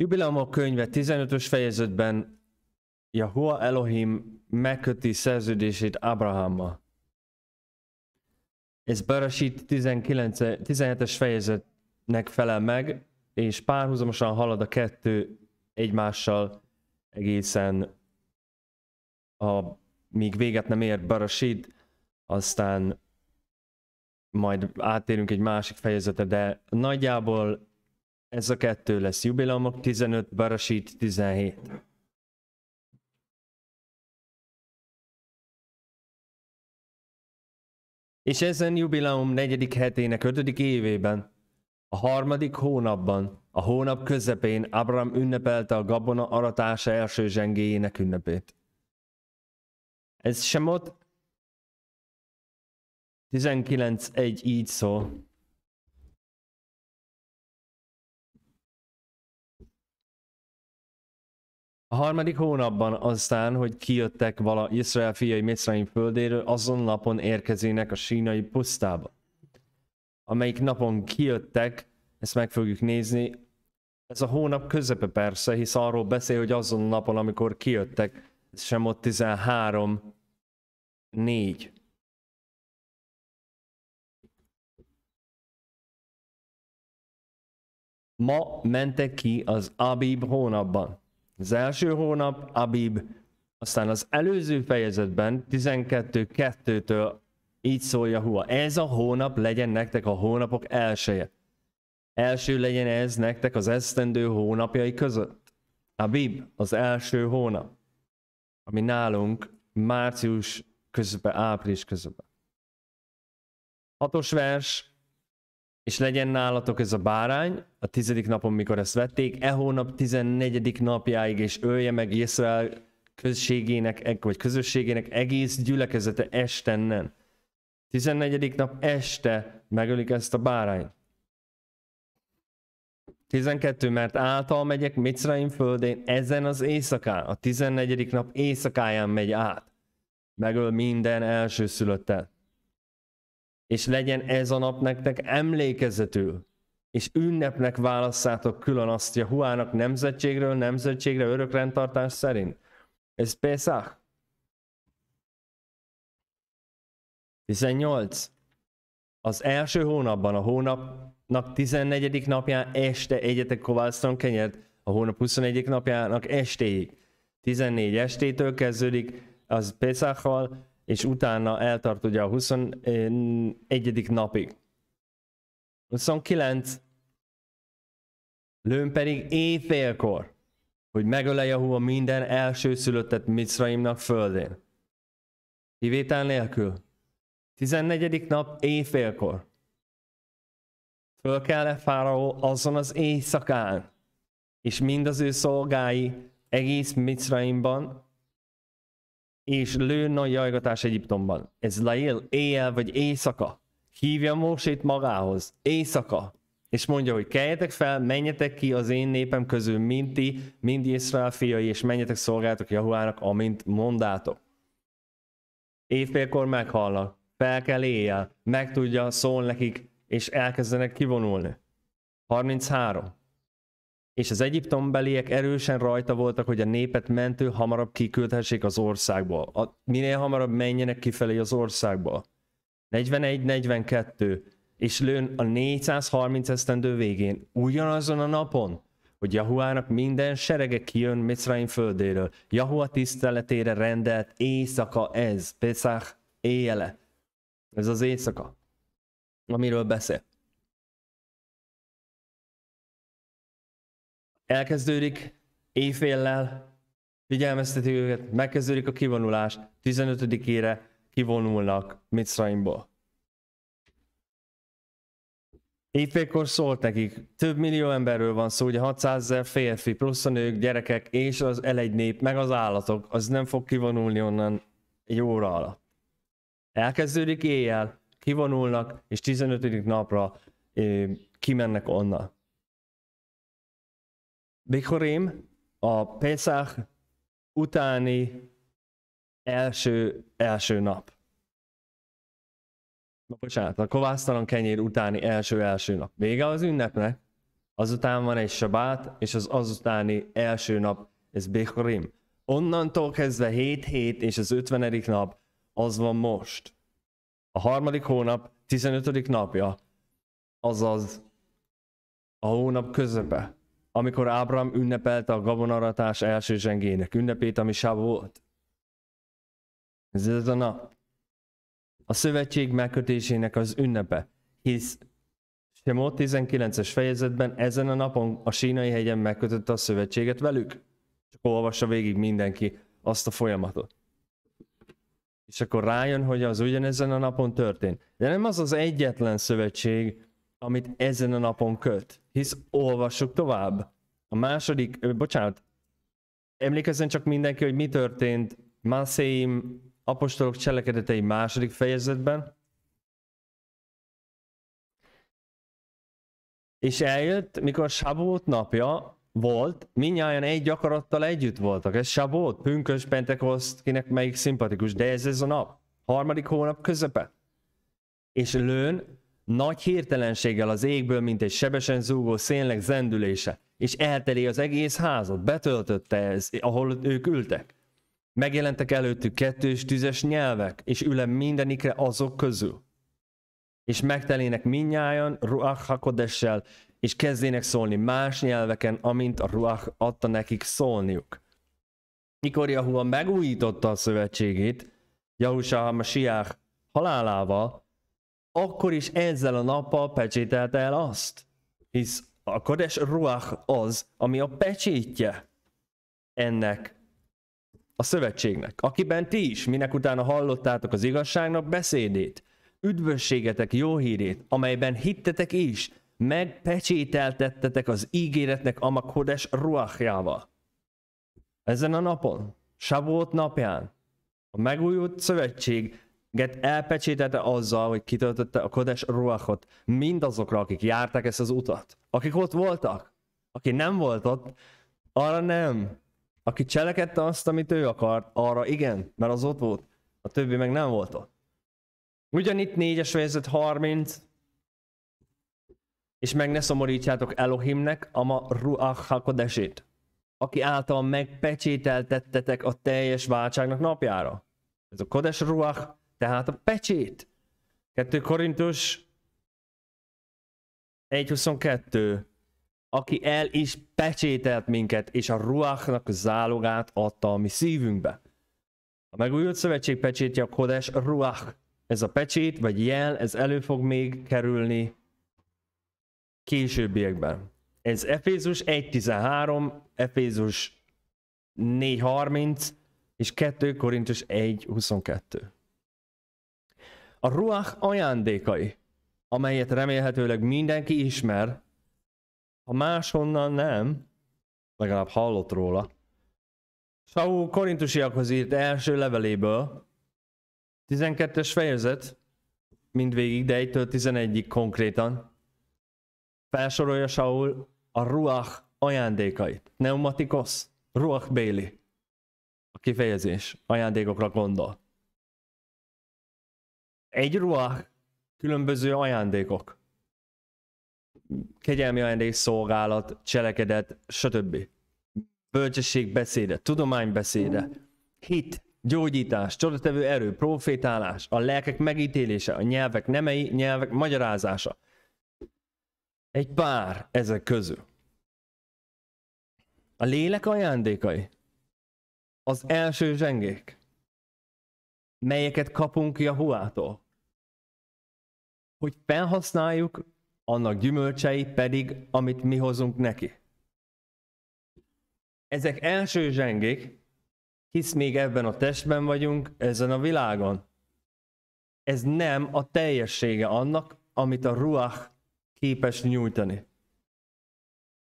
Jubileumok könyve 15-ös fejezetben Jahua Elohim megköti szerződését Abrahammal. Ez Bereshit 17-es fejezetnek felel meg, és párhuzamosan halad a kettő egymással egészen a, míg véget nem ér Bereshit, aztán majd átérünk egy másik fejezetre, de nagyjából ez a kettő lesz. Jubilamok 15, Barasít 17. És ezen jubileum negyedik hetének ötödik évében, a harmadik hónapban, a hónap közepén Abram ünnepelte a gabona aratása első zsengéjének ünnepét. Ez sem ott 19.1 így szól. A harmadik hónapban aztán, hogy kijöttek vala Izrael fiai Mészraim földéről, azon napon érkezének a sínai pusztába. Amelyik napon kijöttek, ezt meg fogjuk nézni, ez a hónap közepe persze, hisz arról beszél, hogy azon napon, amikor kijöttek, ez sem ott 13, 4. Ma mentek ki az Abib hónapban az első hónap Abib, aztán az előző fejezetben 12.2-től így szól Jahua. Ez a hónap legyen nektek a hónapok elsője. Első legyen ez nektek az esztendő hónapjai között. Abib, az első hónap, ami nálunk március közben, április közben. Hatos vers, és legyen nálatok ez a bárány a tizedik napon, mikor ezt vették, e hónap 14. napjáig, és ölje meg Izrael községének, e- vagy közösségének egész gyülekezete estennen. 14. nap este megölik ezt a bárányt. 12. Mert által megyek Mitzraim földén ezen az éjszakán, a 14. nap éjszakáján megy át. Megöl minden elsőszülöttet és legyen ez a nap nektek emlékezetül, és ünnepnek válasszátok külön azt Jahuának nemzetségről nemzetségre örökrendtartás szerint. Ez Pesach. 18. Az első hónapban, a hónapnak 14. napján este egyetek kovásztan kenyert, a hónap 21. napjának estéig. 14 estétől kezdődik, az Pesachal, és utána eltart ugye a 21. napig. 29 lőn pedig éjfélkor, hogy megöle Jahua minden elsőszülöttet Mitzraimnak földén. Kivétel nélkül. 14. nap éjfélkor. Föl kell -e fáraó azon az éjszakán, és mind az ő szolgái egész Mitzraimban, és lő nagy jajgatás Egyiptomban. Ez Lail éjjel vagy éjszaka hívja Mósét magához, éjszaka, és mondja, hogy keljetek fel, menjetek ki az én népem közül, mint ti, mind Izrael fiai, és menjetek szolgáltok Jahuának, amint mondátok. Évfélkor meghalnak, fel kell éjjel, meg tudja, szól nekik, és elkezdenek kivonulni. 33 és az egyiptombeliek erősen rajta voltak, hogy a népet mentő hamarabb kiküldhessék az országból. A, minél hamarabb menjenek kifelé az országból. 41-42, és lőn a 430 esztendő végén, ugyanazon a napon, hogy Jahuának minden serege kijön Mitzraim földéről. Jahua tiszteletére rendelt éjszaka ez, Pesach éjjele. Ez az éjszaka, amiről beszél. elkezdődik éjféllel, figyelmezteti őket, megkezdődik a kivonulás, 15-ére kivonulnak Mitzraimból. Éjfélkor szólt nekik, több millió emberről van szó, ugye 600 ezer férfi, plusz a nők, gyerekek és az elegy nép, meg az állatok, az nem fog kivonulni onnan egy óra alatt. Elkezdődik éjjel, kivonulnak, és 15. napra eh, kimennek onnan. Bikorim a Pesach utáni első, első nap. Na bocsánat, a kovásztalan kenyér utáni első-első nap. Vége az ünnepnek, azután van egy sabát, és az azutáni első nap, ez Bechorim. Onnantól kezdve 7 hét és az 50. nap, az van most. A harmadik hónap 15. napja, azaz a hónap közepe amikor Ábrám ünnepelte a gabonaratás első zsengének ünnepét, ami sáv volt. Ez, ez a nap. A szövetség megkötésének az ünnepe, hisz Semó 19-es fejezetben ezen a napon a sínai hegyen megkötötte a szövetséget velük. Csak olvassa végig mindenki azt a folyamatot. És akkor rájön, hogy az ugyanezen a napon történt. De nem az az egyetlen szövetség, amit ezen a napon köt. Hisz olvassuk tovább. A második, ö, bocsánat, emlékezzen csak mindenki, hogy mi történt Mászéim apostolok cselekedetei második fejezetben. És eljött, mikor Sabót napja volt, minnyáján egy akarattal együtt voltak. Ez Sabót, pünkös, pentekoszt, kinek melyik szimpatikus, de ez ez a nap. Harmadik hónap közepe. És lőn nagy hirtelenséggel az égből, mint egy sebesen zúgó szénleg zendülése, és elteli az egész házat, betöltötte ez, ahol ők ültek. Megjelentek előttük kettős tüzes nyelvek, és ülem mindenikre azok közül. És megtelének minnyájan Ruach Hakodessel, és kezdének szólni más nyelveken, amint a Ruach adta nekik szólniuk. Mikor Jahua megújította a szövetségét, Jahusha Hamashiach halálával, akkor is ezzel a nappal pecsételte el azt. Hisz a Kodes Ruach az, ami a pecsétje ennek a szövetségnek, akiben ti is, minek utána hallottátok az igazságnak beszédét, üdvösségetek jó hírét, amelyben hittetek is, megpecsételtettetek az ígéretnek a Kodes Ruachjával. Ezen a napon, Savuot napján, a megújult szövetség Get elpecsételte azzal, hogy kitöltötte a Kodes Ruachot mindazokra, akik járták ezt az utat. Akik ott voltak. Aki nem volt ott, arra nem. Aki cselekedte azt, amit ő akart, arra igen, mert az ott volt. A többi meg nem volt ott. Ugyanitt 4-es fejezet 30. És meg ne szomorítsátok Elohimnek, ama Ruach Hakodesét, aki által megpecsételtettetek a teljes váltságnak napjára. Ez a Kodes Ruach tehát a pecsét. 2 Korintus 1.22. Aki el is pecsételt minket, és a ruáknak zálogát adta a mi szívünkbe. A megújult szövetség pecsétje a kodes ruach. Ez a pecsét, vagy jel, ez elő fog még kerülni későbbiekben. Ez Efézus 1.13, Efézus 4.30 és 2 Korintus 1.22 a ruach ajándékai, amelyet remélhetőleg mindenki ismer, ha máshonnan nem, legalább hallott róla. Saul korintusiakhoz írt első leveléből, 12-es fejezet, mindvégig, de 1-től 11-ig konkrétan, felsorolja Saul a ruach ajándékait. Neumatikos, ruach béli. A kifejezés ajándékokra gondol. Egy ruha, különböző ajándékok. Kegyelmi ajándék, szolgálat, cselekedet, stb. Bölcsesség beszéde, tudomány beszéde, hit, gyógyítás, csodatevő erő, profétálás, a lelkek megítélése, a nyelvek nemei, nyelvek magyarázása. Egy pár ezek közül. A lélek ajándékai, az első zsengék, melyeket kapunk Jahuától, hogy felhasználjuk, annak gyümölcsei pedig, amit mi hozunk neki. Ezek első zsengék, hisz még ebben a testben vagyunk, ezen a világon. Ez nem a teljessége annak, amit a ruach képes nyújtani.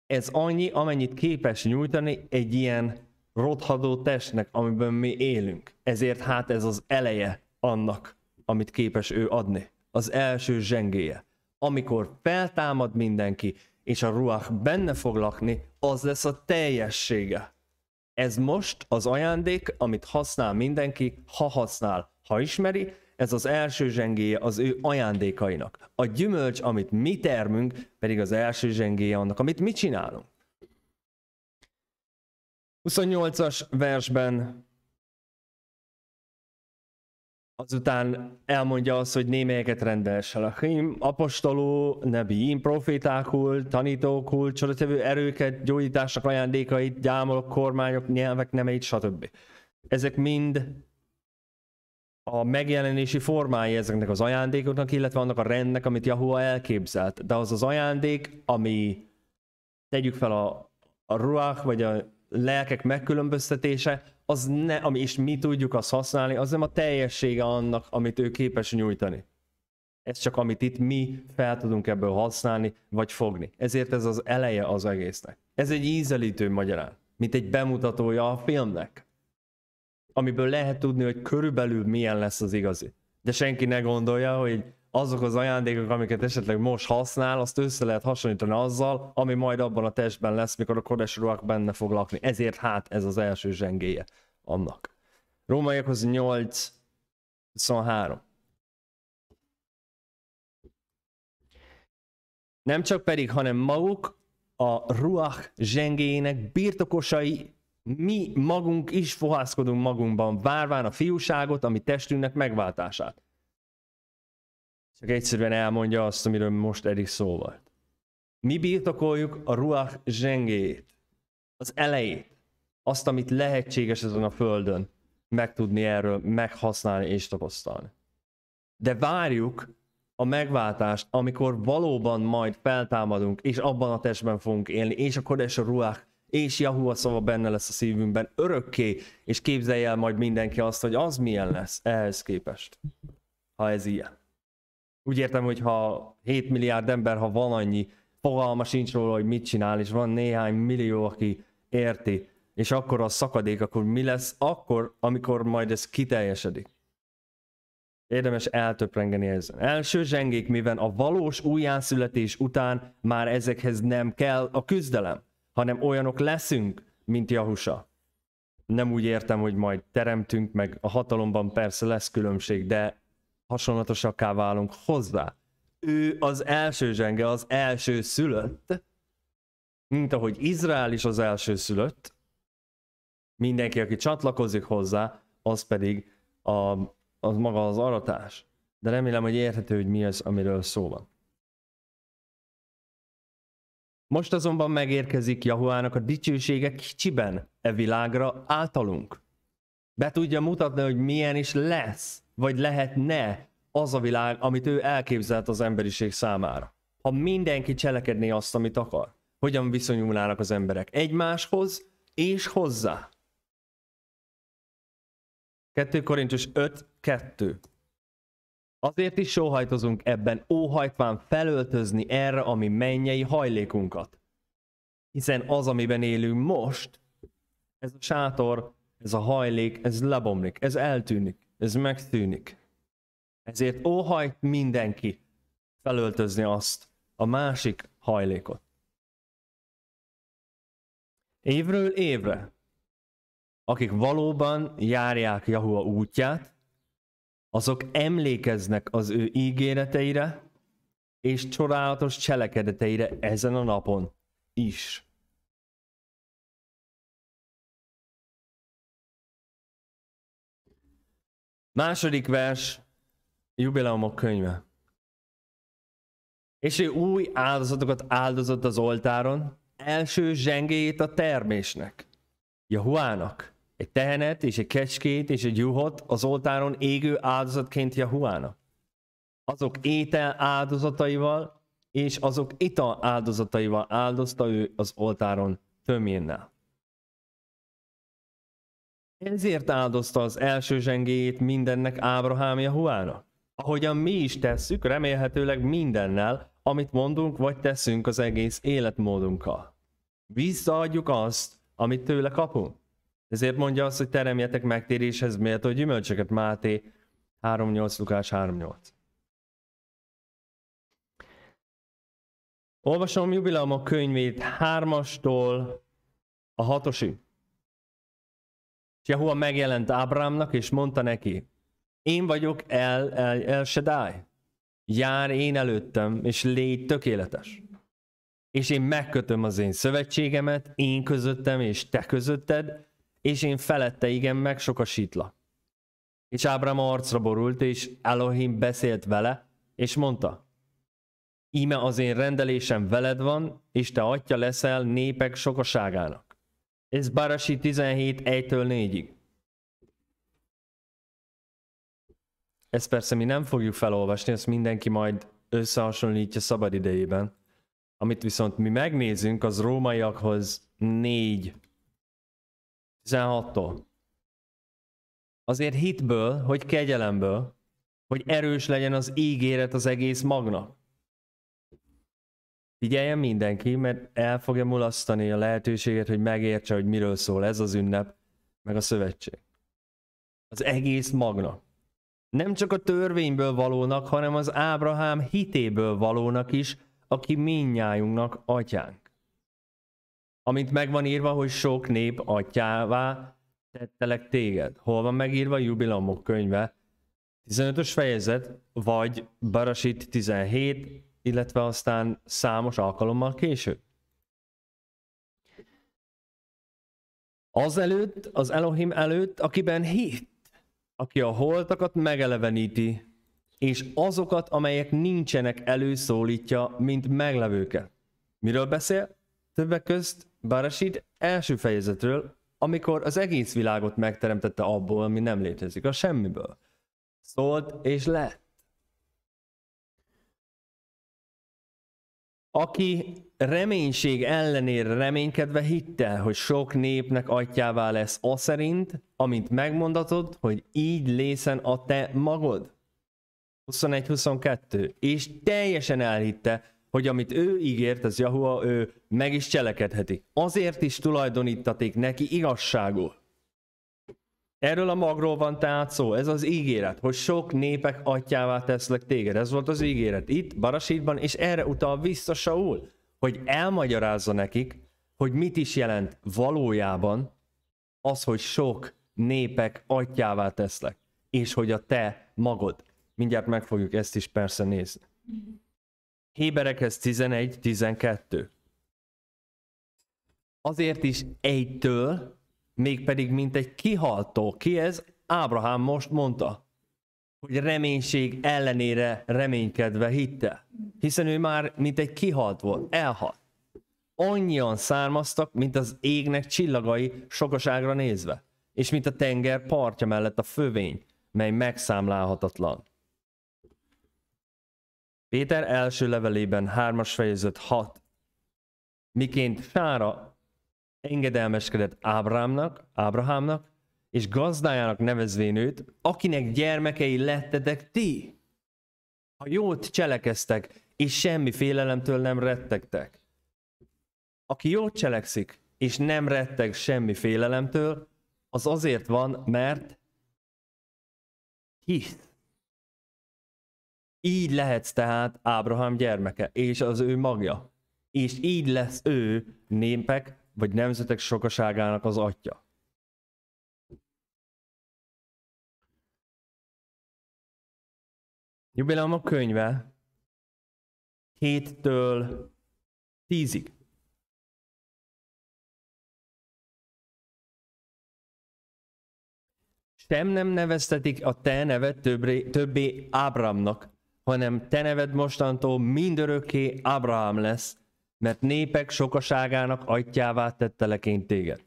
Ez annyi, amennyit képes nyújtani egy ilyen rothadó testnek, amiben mi élünk. Ezért hát ez az eleje annak, amit képes ő adni az első zsengéje. Amikor feltámad mindenki, és a ruach benne fog lakni, az lesz a teljessége. Ez most az ajándék, amit használ mindenki, ha használ, ha ismeri, ez az első zsengéje az ő ajándékainak. A gyümölcs, amit mi termünk, pedig az első zsengéje annak, amit mi csinálunk. 28-as versben Azután elmondja azt, hogy némelyeket a Salachim, apostoló, nebiim, profétákul, tanítókul, csodatevő erőket, gyógyításnak ajándékait, gyámolok, kormányok, nyelvek, nemeit, stb. Ezek mind a megjelenési formái ezeknek az ajándékoknak, illetve annak a rendnek, amit Yahuwah elképzelt. De az az ajándék, ami tegyük fel a, a ruach, vagy a lelkek megkülönböztetése, az ne, ami is mi tudjuk azt használni, az nem a teljessége annak, amit ő képes nyújtani. Ez csak amit itt mi fel tudunk ebből használni, vagy fogni. Ezért ez az eleje az egésznek. Ez egy ízelítő magyarán, mint egy bemutatója a filmnek. Amiből lehet tudni, hogy körülbelül milyen lesz az igazi. De senki ne gondolja, hogy azok az ajándékok, amiket esetleg most használ, azt össze lehet hasonlítani azzal, ami majd abban a testben lesz, mikor a ruhák benne fog lakni. Ezért hát ez az első zsengéje annak. Rómaiakhoz 8 23. Nem csak pedig, hanem maguk a ruach zsengéjének birtokosai mi magunk is fohászkodunk magunkban, várván a fiúságot, ami testünknek megváltását csak egyszerűen elmondja azt, amiről most eddig szó volt. Mi birtokoljuk a ruach zsengéjét, az elejét, azt, amit lehetséges ezen a földön megtudni erről, meghasználni és tapasztalni. De várjuk a megváltást, amikor valóban majd feltámadunk, és abban a testben fogunk élni, és akkor ez a ruach és a szava benne lesz a szívünkben örökké, és képzelj el majd mindenki azt, hogy az milyen lesz ehhez képest, ha ez ilyen. Úgy értem, hogy ha 7 milliárd ember, ha van annyi, fogalma sincs róla, hogy mit csinál, és van néhány millió, aki érti, és akkor a szakadék, akkor mi lesz akkor, amikor majd ez kiteljesedik? Érdemes eltöprengeni ezen. Első zsengék, mivel a valós újjászületés után már ezekhez nem kell a küzdelem, hanem olyanok leszünk, mint Jahusa. Nem úgy értem, hogy majd teremtünk, meg a hatalomban persze lesz különbség, de hasonlatosakká válunk hozzá. Ő az első zsenge, az első szülött, mint ahogy Izrael is az első szülött, mindenki, aki csatlakozik hozzá, az pedig a, az maga az aratás. De remélem, hogy érthető, hogy mi az, amiről szó van. Most azonban megérkezik Jahuának a dicsősége kicsiben e világra általunk. Be tudja mutatni, hogy milyen is lesz vagy lehetne az a világ, amit ő elképzelt az emberiség számára. Ha mindenki cselekedné azt, amit akar, hogyan viszonyulnának az emberek egymáshoz és hozzá. 2 Korintus 5.2 Azért is sóhajtozunk ebben, óhajtván felöltözni erre, ami mennyei hajlékunkat. Hiszen az, amiben élünk most, ez a sátor, ez a hajlék, ez lebomlik, ez eltűnik ez megszűnik. Ezért óhajt mindenki felöltözni azt, a másik hajlékot. Évről évre, akik valóban járják Jahua útját, azok emlékeznek az ő ígéreteire és csodálatos cselekedeteire ezen a napon is. Második vers, jubileumok könyve. És ő új áldozatokat áldozott az oltáron, első zsengéjét a termésnek, Jahuának, egy tehenet és egy kecskét és egy juhot az oltáron égő áldozatként Jahuának. Azok étel áldozataival és azok ital áldozataival áldozta ő az oltáron tömjénnel. Ezért áldozta az első zsengéjét mindennek Ábrahám Jahuána? Ahogyan mi is tesszük, remélhetőleg mindennel, amit mondunk vagy teszünk az egész életmódunkkal. Visszaadjuk azt, amit tőle kapunk. Ezért mondja azt, hogy teremjetek megtéréshez méltó gyümölcsöket, Máté 3.8, Lukás 3.8. Olvasom jubileumok könyvét 3-astól a 6-osig. És Jehova megjelent Ábrámnak, és mondta neki, én vagyok El, El, El dáj. Jár én előttem, és légy tökéletes. És én megkötöm az én szövetségemet, én közöttem és te közötted, és én felette igen megsokasítla. És Ábrám arcra borult, és Elohim beszélt vele, és mondta, Íme az én rendelésem veled van, és te atya leszel népek sokaságának. Ez Barasi 17 1-től 4-ig. Ezt persze mi nem fogjuk felolvasni, ezt mindenki majd összehasonlítja szabad idejében. Amit viszont mi megnézünk, az rómaiakhoz 4. 16-tól. Azért hitből, hogy kegyelemből, hogy erős legyen az ígéret az egész magnak. Figyeljen mindenki, mert el fogja mulasztani a lehetőséget, hogy megértse, hogy miről szól ez az ünnep, meg a szövetség. Az egész magna. Nem csak a törvényből valónak, hanem az Ábrahám hitéből valónak is, aki minnyájunknak atyánk. Amint megvan írva, hogy sok nép atyává tettelek téged. Hol van megírva a jubilamok könyve? 15-ös fejezet, vagy Barasit 17, illetve aztán számos alkalommal később. Azelőtt, az Elohim előtt, akiben hit, aki a holtakat megeleveníti, és azokat, amelyek nincsenek előszólítja, mint meglevőket. Miről beszél? Többek közt Barasid első fejezetről, amikor az egész világot megteremtette abból, ami nem létezik, a semmiből. Szólt és lett. aki reménység ellenére reménykedve hitte, hogy sok népnek atyává lesz a szerint, amint megmondatod, hogy így lészen a te magod. 21-22. És teljesen elhitte, hogy amit ő ígért, az Jahua ő meg is cselekedheti. Azért is tulajdonítaték neki igazságot. Erről a magról van tehát szó, ez az ígéret, hogy sok népek atyává teszlek téged. Ez volt az ígéret itt, Barasítban, és erre utal vissza Saul, hogy elmagyarázza nekik, hogy mit is jelent valójában az, hogy sok népek atyává teszlek, és hogy a te magod. Mindjárt meg fogjuk ezt is persze nézni. Héberekhez 11-12. Azért is egytől, mégpedig mint egy kihaltó. Ki ez? Ábrahám most mondta, hogy reménység ellenére reménykedve hitte. Hiszen ő már mint egy kihalt volt, elhalt. Annyian származtak, mint az égnek csillagai sokaságra nézve, és mint a tenger partja mellett a fövény, mely megszámlálhatatlan. Péter első levelében hármas fejezet 6. Miként Sára engedelmeskedett Ábrámnak, Ábrahámnak, és gazdájának nevezvén őt, akinek gyermekei lettetek ti, ha jót cselekeztek, és semmi félelemtől nem rettegtek. Aki jót cselekszik, és nem retteg semmi félelemtől, az azért van, mert hisz. Így lehetsz tehát Ábrahám gyermeke, és az ő magja. És így lesz ő népek vagy nemzetek sokaságának az atya. Jubileum a könyve 7-től 10-ig. Sem nem neveztetik a te neved többé, többé Ábrámnak, hanem te neved mostantól mindörökké Ábrahám lesz, mert népek sokaságának atyává tettelek én téged.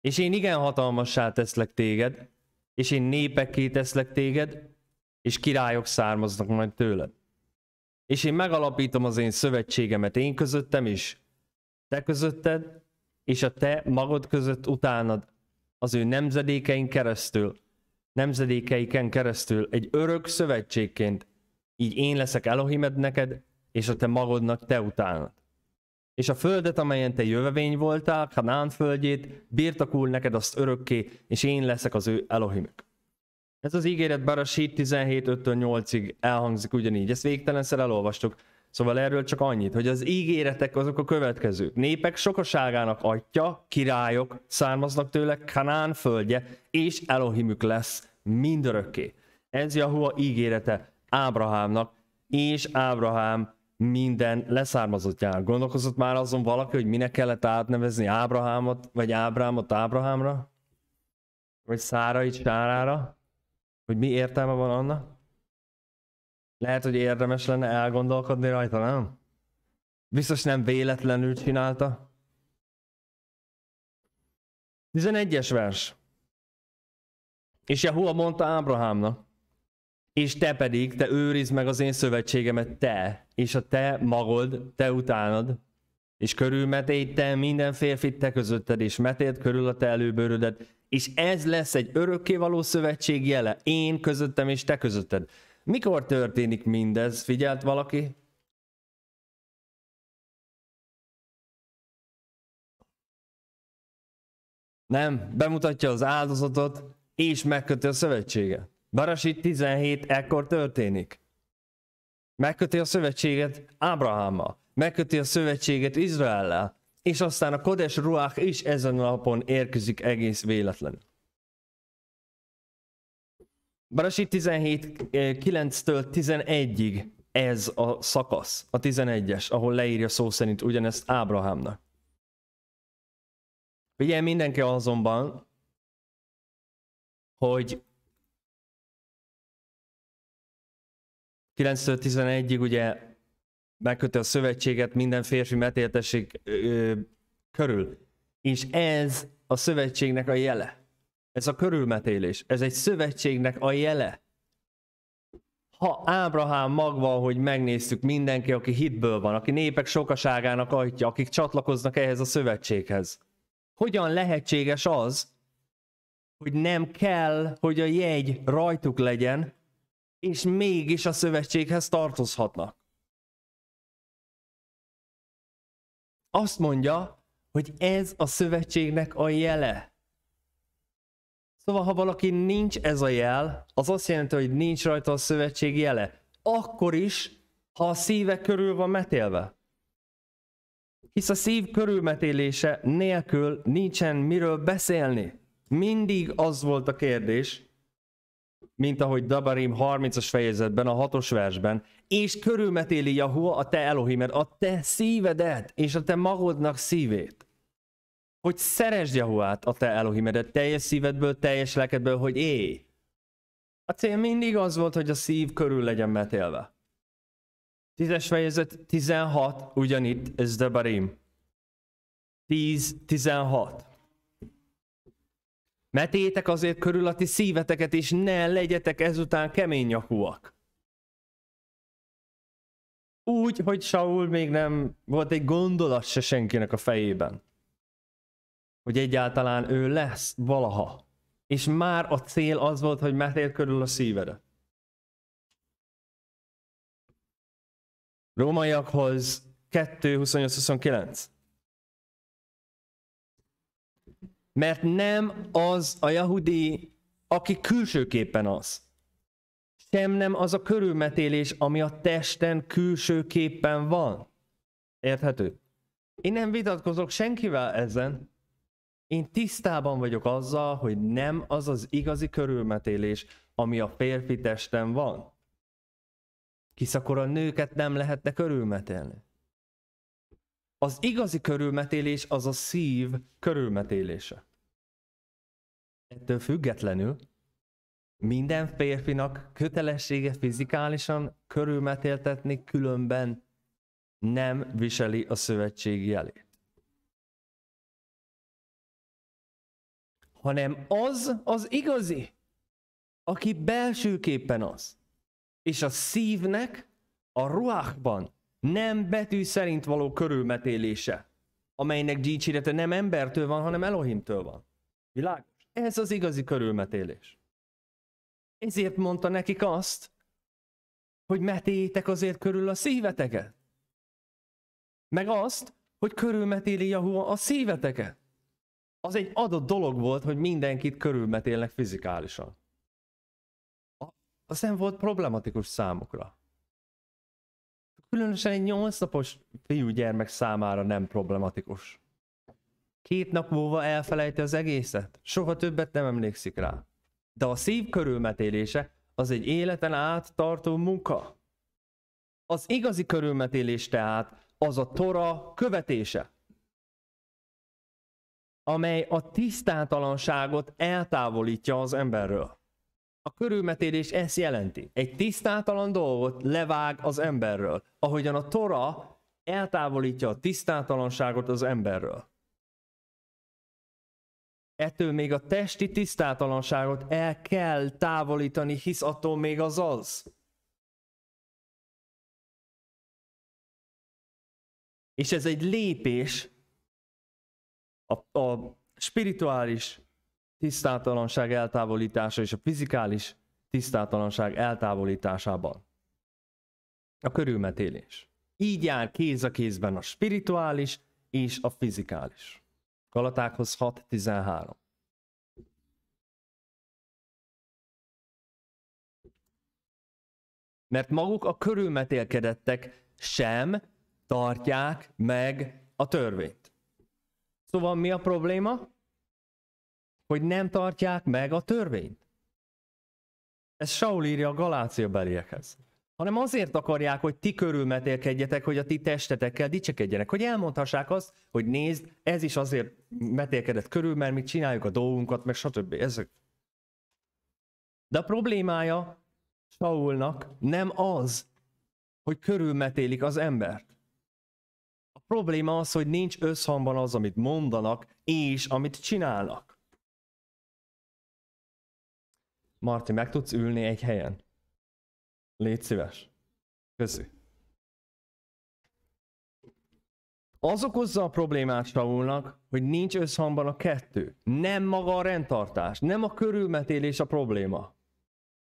És én igen hatalmassá teszlek téged, és én népekké teszlek téged, és királyok származnak majd tőled. És én megalapítom az én szövetségemet én közöttem is, te közötted, és a te magad között utánad, az ő nemzedékein keresztül, nemzedékeiken keresztül egy örök szövetségként, így én leszek elohimed neked, és a te magodnak te utánad. És a földet, amelyen te jövevény voltál, Kanán földjét, birtokul neked azt örökké, és én leszek az ő Elohimük. Ez az ígéret Barasít 17.5-8-ig elhangzik ugyanígy, ezt végtelenszer elolvastuk. Szóval erről csak annyit, hogy az ígéretek azok a következők. Népek sokaságának atya, királyok származnak tőle, Kanán földje, és Elohimük lesz mindörökké. Ez Jahua ígérete Ábrahámnak, és Ábrahám minden leszármazottjára. Gondolkozott már azon valaki, hogy minek kellett átnevezni Ábrahámot, vagy Ábrámot Ábrahámra? Vagy Szárait Sárára? Hogy mi értelme van annak? Lehet, hogy érdemes lenne elgondolkodni rajta, nem? Biztos nem véletlenül csinálta. 11-es vers. És Jehova mondta Ábrahámnak, és te pedig, te őrizd meg az én szövetségemet, te, és a te magod, te utánad, és körülmetét te minden férfit te közötted, és metélt körül a te előbőrödet, és ez lesz egy örökkévaló szövetség jele, én közöttem és te közötted. Mikor történik mindez? Figyelt valaki? Nem, bemutatja az áldozatot, és megköti a szövetséget. Barasi 17 ekkor történik. Megköti a szövetséget Ábrahámmal, megköti a szövetséget Izraellel, és aztán a Kodes Ruach is ezen a napon érkezik egész véletlen. Barasi 17, től 11-ig ez a szakasz, a 11-es, ahol leírja szó szerint ugyanezt Ábrahámnak. Vigyel mindenki azonban, hogy 9-11-ig ugye megköti a szövetséget minden férfi metéltesség körül. És ez a szövetségnek a jele. Ez a körülmetélés. Ez egy szövetségnek a jele. Ha Ábrahám magva, hogy megnéztük mindenki, aki hitből van, aki népek sokaságának adja, akik csatlakoznak ehhez a szövetséghez. Hogyan lehetséges az, hogy nem kell, hogy a jegy rajtuk legyen, és mégis a szövetséghez tartozhatnak. Azt mondja, hogy ez a szövetségnek a jele. Szóval, ha valaki nincs ez a jel, az azt jelenti, hogy nincs rajta a szövetség jele. Akkor is, ha a szíve körül van metélve. Hisz a szív körülmetélése nélkül nincsen miről beszélni. Mindig az volt a kérdés, mint ahogy Dabarim 30-as fejezetben, a 6-os versben, és körülmetéli Jahua a te Elohimed, a te szívedet és a te magodnak szívét. Hogy szeresd Jahuát, a te Elohimedet, teljes szívedből, teljes lelkedből, hogy éj. A cél mindig az volt, hogy a szív körül legyen metélve. Tízes fejezet 16, ugyanitt, ez Dabarim. 10, 16. Metétek azért körül a ti szíveteket, és ne legyetek ezután kemény nyakúak. Úgy, hogy Saul még nem volt egy gondolat se senkinek a fejében. Hogy egyáltalán ő lesz valaha. És már a cél az volt, hogy metél körül a szívedet. Rómaiakhoz 2.28.29 Mert nem az a jahudi, aki külsőképpen az. Sem nem az a körülmetélés, ami a testen külsőképpen van. Érthető? Én nem vitatkozok senkivel ezen. Én tisztában vagyok azzal, hogy nem az az igazi körülmetélés, ami a férfi testen van. Hisz akkor a nőket nem lehetne körülmetélni. Az igazi körülmetélés az a szív körülmetélése. Ettől függetlenül minden férfinak kötelessége fizikálisan körülmetéltetni, különben nem viseli a szövetség jelét. Hanem az az igazi, aki belsőképpen az. És a szívnek a ruhákban nem betű szerint való körülmetélése, amelynek dicsérete nem embertől van, hanem Elohimtől van. Világ? Ez az igazi körülmetélés. Ezért mondta nekik azt, hogy metétek azért körül a szíveteket. Meg azt, hogy körülmetéli Jahua a szíveteket. Az egy adott dolog volt, hogy mindenkit körülmetélnek fizikálisan. Az nem volt problematikus számukra. Különösen egy 8 napos fiúgyermek számára nem problematikus. Két nap múlva elfelejti az egészet. Soha többet nem emlékszik rá. De a szív körülmetélése az egy életen át tartó munka. Az igazi körülmetélés tehát az a tora követése, amely a tisztátalanságot eltávolítja az emberről. A körülmetélés ezt jelenti. Egy tisztátalan dolgot levág az emberről, ahogyan a tora eltávolítja a tisztátalanságot az emberről. Ettől még a testi tisztátalanságot el kell távolítani, hisz attól még az az. És ez egy lépés a, a spirituális tisztátalanság eltávolítása és a fizikális tisztátalanság eltávolításában. A körülmetélés. Így jár kéz a kézben a spirituális és a fizikális. Galatákhoz 6-13. Mert maguk a körülmetélkedettek sem tartják meg a törvényt. Szóval mi a probléma? Hogy nem tartják meg a törvényt. Ez Saul írja a Galácia beliekhez hanem azért akarják, hogy ti körülmetélkedjetek, hogy a ti testetekkel dicsekedjenek, hogy elmondhassák azt, hogy nézd, ez is azért metélkedett körül, mert mi csináljuk a dolgunkat, meg stb. Ezek. De a problémája Saulnak nem az, hogy körülmetélik az embert. A probléma az, hogy nincs összhangban az, amit mondanak, és amit csinálnak. Marti, meg tudsz ülni egy helyen? Légy szíves. Köszi. Az okozza a problémát Saulnak, hogy nincs összhangban a kettő. Nem maga a rendtartás, nem a körülmetélés a probléma,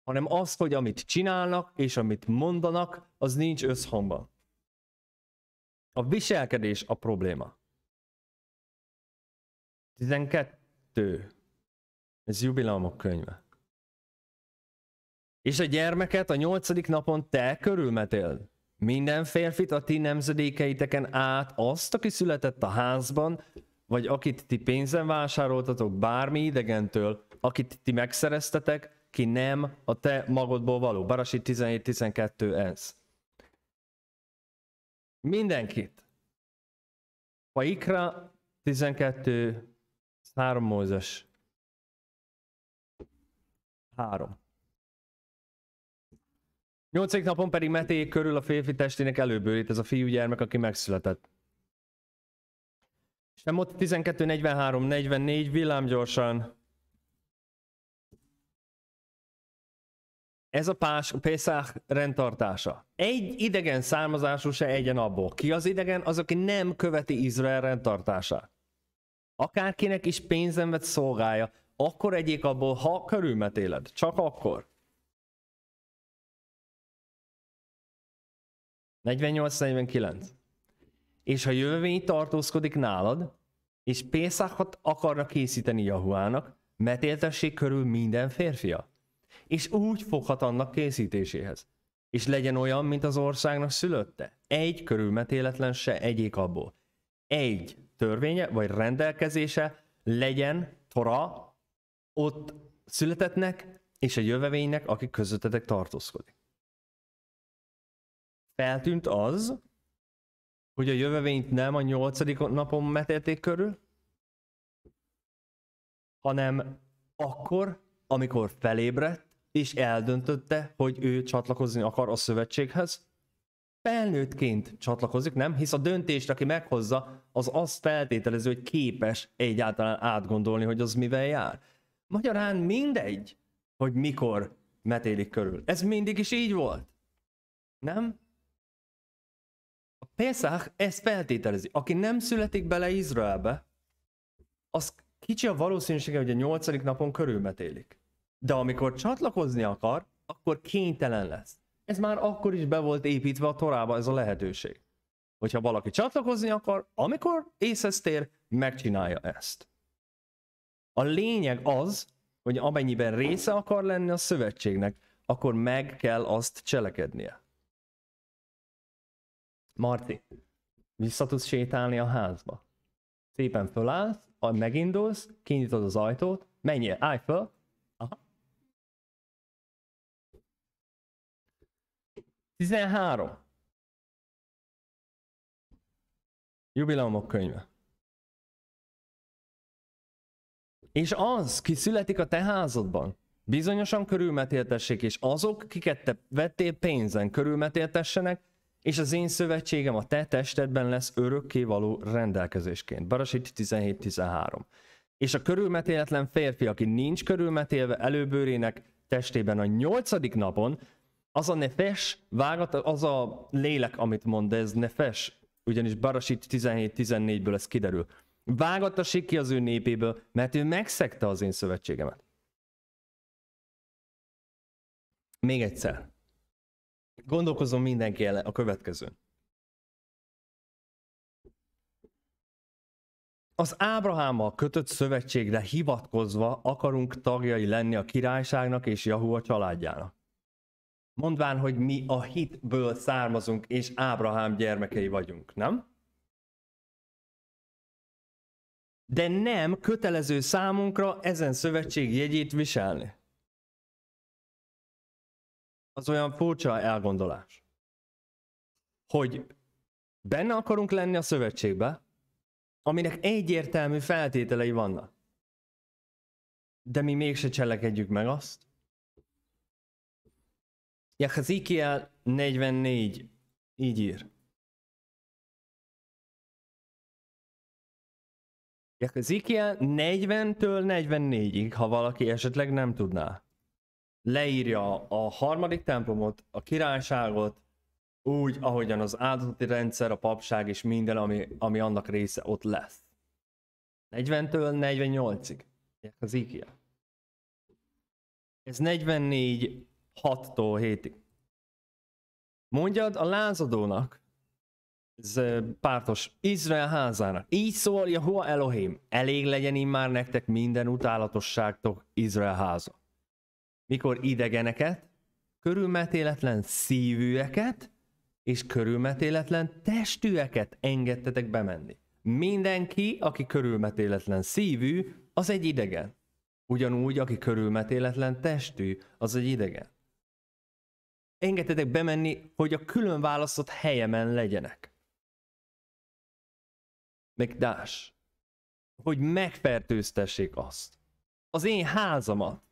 hanem az, hogy amit csinálnak és amit mondanak, az nincs összhangban. A viselkedés a probléma. 12. Ez jubileumok könyve. És a gyermeket a nyolcadik napon te körülmetél. Minden férfit a ti nemzedékeiteken át azt, aki született a házban, vagy akit ti pénzen vásároltatok bármi idegentől, akit ti megszereztetek, ki nem a te magodból való. Barasi 17-12 ez. Mindenkit. Ikra 12, 3 Mózes. 3. Nyolcadik napon pedig Meté körül a férfi testének előbőrít ez a gyermek, aki megszületett. Nem ott 12, 43, 44, villám gyorsan. Ez a pás, Pészák rendtartása. Egy idegen származású se egyen abból. Ki az idegen? Az, aki nem követi Izrael rendtartását. Akárkinek is pénzem vett szolgálja, akkor egyék abból, ha körülmetéled. Csak akkor. 48-49. És ha jövővény tartózkodik nálad, és Pészákat akarnak készíteni Jahuának, metéltessék körül minden férfia, és úgy foghat annak készítéséhez. És legyen olyan, mint az országnak szülötte. Egy körülmetéletlen se egyik abból. Egy törvénye vagy rendelkezése legyen Tora ott születetnek és a jövevénynek, akik közöttetek tartózkodik feltűnt az, hogy a jövevényt nem a nyolcadik napon metélték körül, hanem akkor, amikor felébredt, és eldöntötte, hogy ő csatlakozni akar a szövetséghez, felnőttként csatlakozik, nem? Hisz a döntést, aki meghozza, az azt feltételező, hogy képes egyáltalán átgondolni, hogy az mivel jár. Magyarán mindegy, hogy mikor metélik körül. Ez mindig is így volt. Nem? Pesach ezt feltételezi. Aki nem születik bele Izraelbe, az kicsi a valószínűsége, hogy a nyolcadik napon körülmetélik. De amikor csatlakozni akar, akkor kénytelen lesz. Ez már akkor is be volt építve a torába ez a lehetőség. Hogyha valaki csatlakozni akar, amikor észhez tér, megcsinálja ezt. A lényeg az, hogy amennyiben része akar lenni a szövetségnek, akkor meg kell azt cselekednie. Marci, vissza tudsz sétálni a házba. Szépen fölállsz, megindulsz, kinyitod az ajtót, menjél, állj föl. Aha. 13. Jubileumok könyve. És az, ki születik a te házadban, bizonyosan körülmetéltessék, és azok, kiket te vettél pénzen, körülmetéltessenek, és az én szövetségem a te testedben lesz örökké való rendelkezésként. Barasít 17.13. És a körülmetéletlen férfi, aki nincs körülmetélve előbőrének testében a nyolcadik napon, az a nefes vágat, az a lélek, amit mond, de ez nefes, ugyanis Barasít 17.14-ből ez kiderül. Vágatassék ki az ő népéből, mert ő megszegte az én szövetségemet. Még egyszer, Gondolkozom mindenki ellen a következőn. Az Ábrahámmal kötött szövetségre hivatkozva akarunk tagjai lenni a királyságnak és Jahu a családjának. Mondván, hogy mi a hitből származunk és Ábrahám gyermekei vagyunk, nem? De nem kötelező számunkra ezen szövetség jegyét viselni az olyan furcsa elgondolás, hogy benne akarunk lenni a szövetségbe, aminek egyértelmű feltételei vannak. De mi mégse cselekedjük meg azt. Jehezikiel 44 így ír. Jehezikiel 40-től 44-ig, ha valaki esetleg nem tudná leírja a harmadik templomot, a királyságot, úgy, ahogyan az áldozati rendszer, a papság és minden, ami, ami annak része ott lesz. 40-től 48-ig. Az IKEA. Ez 44 6-tól 7-ig. Mondjad a lázadónak, ez pártos, Izrael házának. Így szól Jehova Elohim, elég legyen immár nektek minden utálatosságtok Izrael háza mikor idegeneket, körülmetéletlen szívűeket és körülmetéletlen testűeket engedtetek bemenni. Mindenki, aki körülmetéletlen szívű, az egy idegen. Ugyanúgy, aki körülmetéletlen testű, az egy idegen. Engedtetek bemenni, hogy a külön választott helyemen legyenek. Meg Dás, hogy megfertőztessék azt. Az én házamat,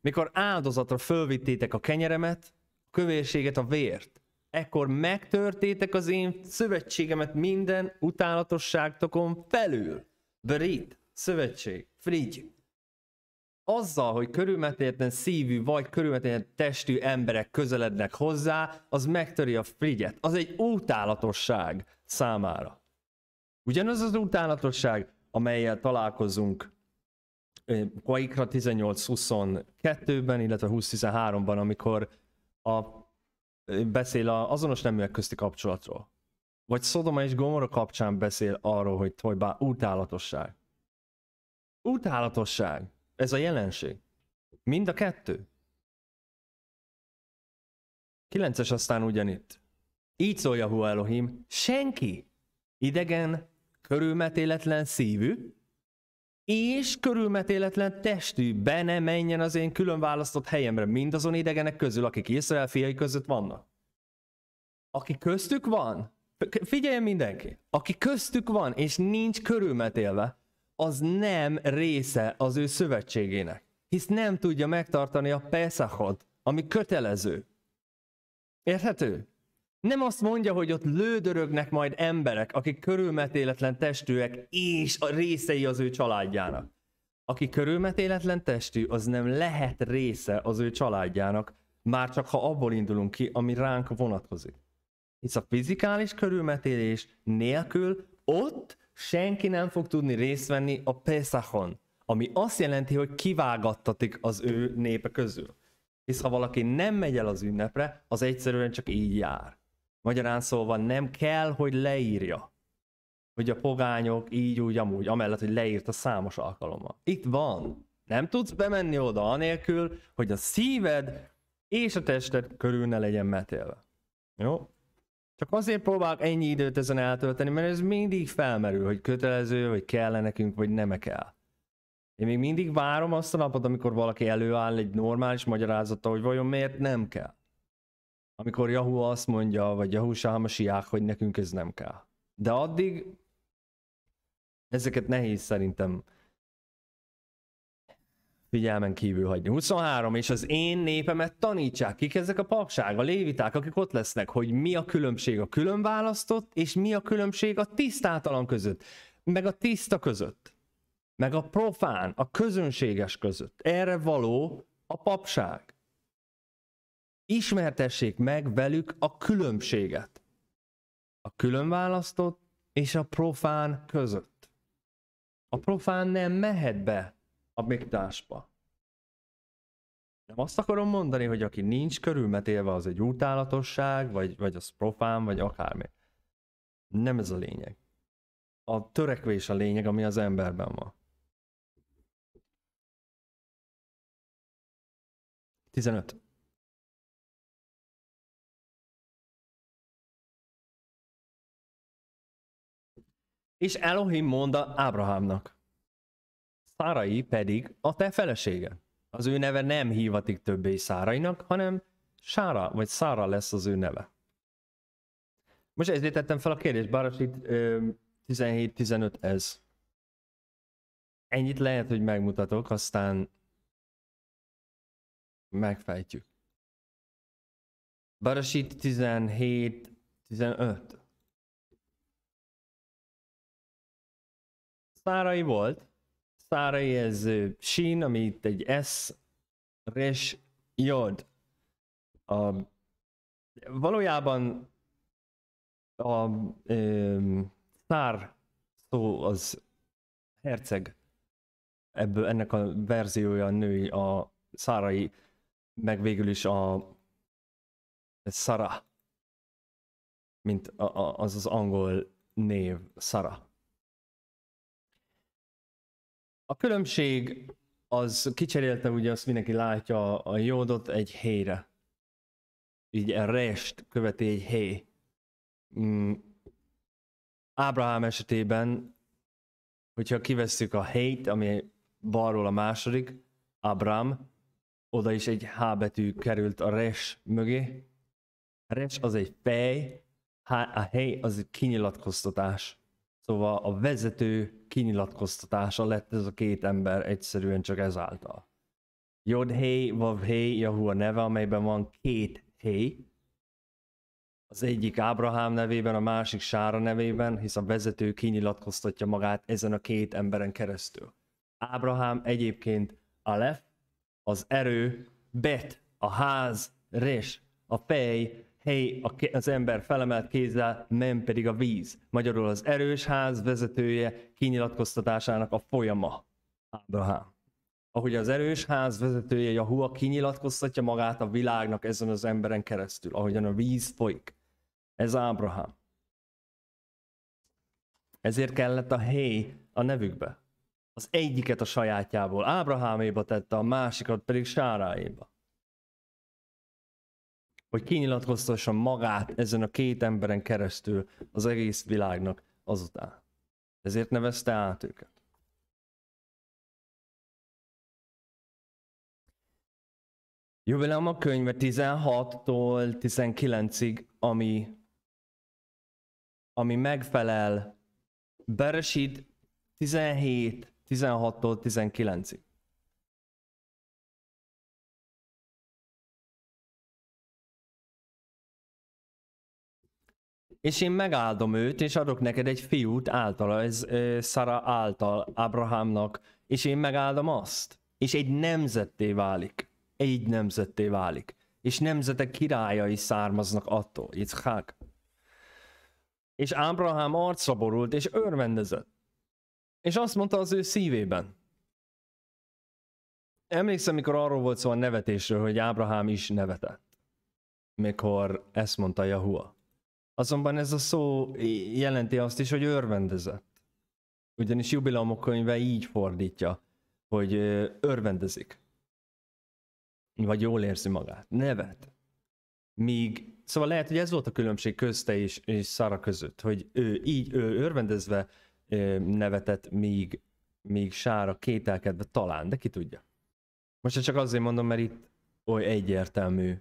mikor áldozatra fölvittétek a kenyeremet, a kövérséget, a vért, ekkor megtörtétek az én szövetségemet minden utálatosságtokon felül. Brit, szövetség, frigy. Azzal, hogy körülmetéletlen szívű vagy körülmetéletlen testű emberek közelednek hozzá, az megtöri a frigyet. Az egy utálatosság számára. Ugyanaz az utálatosság, amelyel találkozunk Quake-ra 18-22-ben, illetve 20-13-ban, amikor a, beszél a azonos neműek közti kapcsolatról. Vagy Szodoma és Gomorra kapcsán beszél arról, hogy, hogy bár utálatosság. Utálatosság. Ez a jelenség. Mind a kettő. Kilences aztán ugyanitt. Így szólja Hu Elohim, senki idegen, körülmetéletlen szívű, és körülmetéletlen testű, be ne menjen az én külön választott helyemre mindazon idegenek közül, akik Izrael fiai között vannak. Aki köztük van, figyeljen mindenki, aki köztük van, és nincs körülmetélve, az nem része az ő szövetségének, hisz nem tudja megtartani a Pesachot, ami kötelező. Érthető? Nem azt mondja, hogy ott lődörögnek majd emberek, akik körülmetéletlen testűek és a részei az ő családjának. Aki körülmetéletlen testű, az nem lehet része az ő családjának, már csak ha abból indulunk ki, ami ránk vonatkozik. Hisz a fizikális körülmetélés nélkül ott senki nem fog tudni részt venni a Pesachon, ami azt jelenti, hogy kivágattatik az ő népe közül. Hisz ha valaki nem megy el az ünnepre, az egyszerűen csak így jár. Magyarán szóval nem kell, hogy leírja, hogy a pogányok így úgy amúgy, amellett, hogy leírta számos alkalommal. Itt van. Nem tudsz bemenni oda anélkül, hogy a szíved és a tested körül ne legyen metélve. Jó? Csak azért próbálok ennyi időt ezen eltölteni, mert ez mindig felmerül, hogy kötelező, vagy kell nekünk, vagy nem kell. Én még mindig várom azt a napot, amikor valaki előáll egy normális magyarázata, hogy vajon miért nem kell amikor Jahu azt mondja, vagy Yahoo sámasiák, hogy nekünk ez nem kell. De addig ezeket nehéz szerintem figyelmen kívül hagyni. 23, és az én népemet tanítsák, kik ezek a papság, a léviták, akik ott lesznek, hogy mi a különbség a különválasztott, és mi a különbség a tisztátalan között, meg a tiszta között, meg a profán, a közönséges között. Erre való a papság ismertessék meg velük a különbséget. A különválasztott és a profán között. A profán nem mehet be a miktásba. Nem azt akarom mondani, hogy aki nincs körülmetélve, az egy utálatosság, vagy, vagy az profán, vagy akármi. Nem ez a lényeg. A törekvés a lényeg, ami az emberben van. 15. És Elohim mondta Ábrahámnak, Szárai pedig a te felesége. Az ő neve nem hívatik többé Szárainak, hanem Sára vagy Szára lesz az ő neve. Most ezért tettem fel a kérdést, bár itt 17-15 ez. Ennyit lehet, hogy megmutatok, aztán megfejtjük. Barasit 17-15. szárai volt. Szárai ez sín, ami itt egy S, res, jod. A, valójában a ö, szár szó az herceg. Ebből ennek a verziója a női, a szárai, meg végül is a szara, mint a, a, az az angol név, szara. A különbség az kicserélte, ugye azt mindenki látja a jódot egy helyre, Így a rest követi egy hé. Mm. Ábrahám esetében, hogyha kivesszük a hét, ami balról a második, Abram, oda is egy H betű került a res mögé. Res az egy fej, a hely az egy kinyilatkoztatás. Szóval a vezető kinyilatkoztatása lett ez a két ember egyszerűen csak ezáltal. vav hey, Yahoo a neve, amelyben van két hey. Az egyik Ábrahám nevében, a másik Sára nevében, hisz a vezető kinyilatkoztatja magát ezen a két emberen keresztül. Ábrahám egyébként Alef, az erő, Bet, a ház, Res, a fej, hely az ember felemelt kézzel, nem pedig a víz. Magyarul az erős ház vezetője kinyilatkoztatásának a folyama. Ábrahám. Ahogy az erős ház vezetője Jahua kinyilatkoztatja magát a világnak ezen az emberen keresztül, ahogyan a víz folyik. Ez Ábrahám. Ezért kellett a hely a nevükbe. Az egyiket a sajátjából Ábraháméba tette, a másikat pedig Sáráéba hogy kinyilatkoztassa magát ezen a két emberen keresztül az egész világnak azután. Ezért nevezte át őket. Jubileum a könyve 16-tól 19-ig, ami, ami megfelel Beresid 17, 16-tól 19-ig. és én megáldom őt, és adok neked egy fiút általa, ez uh, Szara által, Abrahamnak, és én megáldom azt. És egy nemzetté válik. Egy nemzetté válik. És nemzetek királyai származnak attól, Yitzhak. És Ábrahám arcra borult, és örvendezett. És azt mondta az ő szívében. Emlékszem, mikor arról volt szó a nevetésről, hogy Ábrahám is nevetett. Mikor ezt mondta Jahua. Azonban ez a szó jelenti azt is, hogy örvendezett. Ugyanis jubileumok könyve így fordítja, hogy örvendezik. Vagy jól érzi magát. Nevet. Míg, szóval lehet, hogy ez volt a különbség közte és, és Szara között, hogy ő így ő örvendezve nevetett, míg, míg Sára kételkedve talán, de ki tudja. Most csak azért mondom, mert itt oly egyértelmű,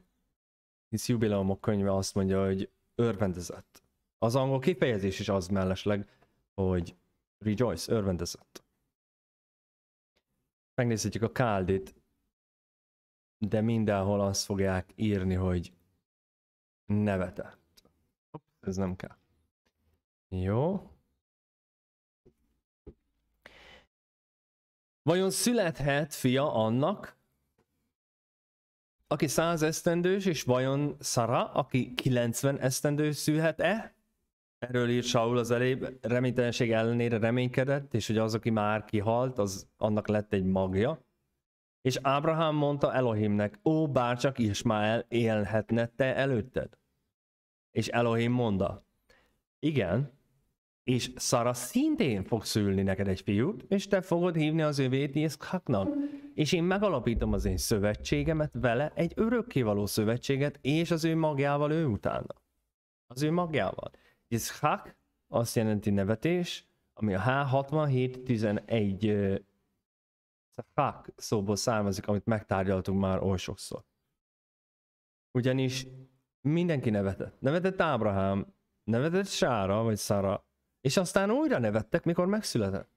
hisz jubileumok könyve azt mondja, hogy örvendezett. Az angol kifejezés is az mellesleg, hogy rejoice, örvendezett. Megnézhetjük a káldit, de mindenhol azt fogják írni, hogy nevetett. Ez nem kell. Jó. Vajon születhet fia annak, aki 100 esztendős, és vajon Szara, aki 90 esztendős szülhet-e? Erről ír Saul az elébb, reménytelenség ellenére reménykedett, és hogy az, aki már kihalt, az annak lett egy magja. És Ábrahám mondta Elohimnek, ó, bárcsak Ismael élhetne te előtted. És Elohim mondta, igen, és Szara szintén fog szülni neked egy fiút, és te fogod hívni az övét Iszkhaknak. És én megalapítom az én szövetségemet vele, egy örökkévaló szövetséget, és az ő magjával ő utána. Az ő magjával. Iszkhak azt jelenti nevetés, ami a H6711 Szak szóból származik, amit megtárgyaltunk már oly sokszor. Ugyanis mindenki nevetett. Nevetett Ábrahám, nevetett Sára vagy Szara, és aztán újra nevettek, mikor megszületett.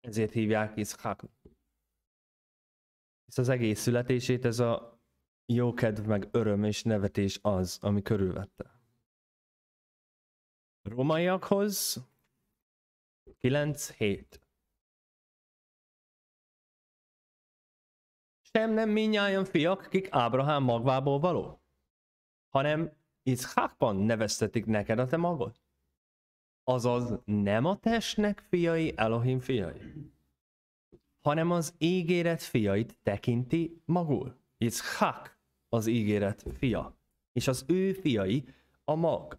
Ezért hívják Iszhák. Hisz az egész születését ez a jókedv, meg öröm és nevetés az, ami körülvette. Rómaiakhoz 9-7. Sem nem minnyáján fiak, kik Ábrahám magvából való, hanem Iszhákban neveztetik neked a te magod azaz nem a testnek fiai Elohim fiai, hanem az ígéret fiait tekinti magul. Yitzhak az ígéret fia, és az ő fiai a mag.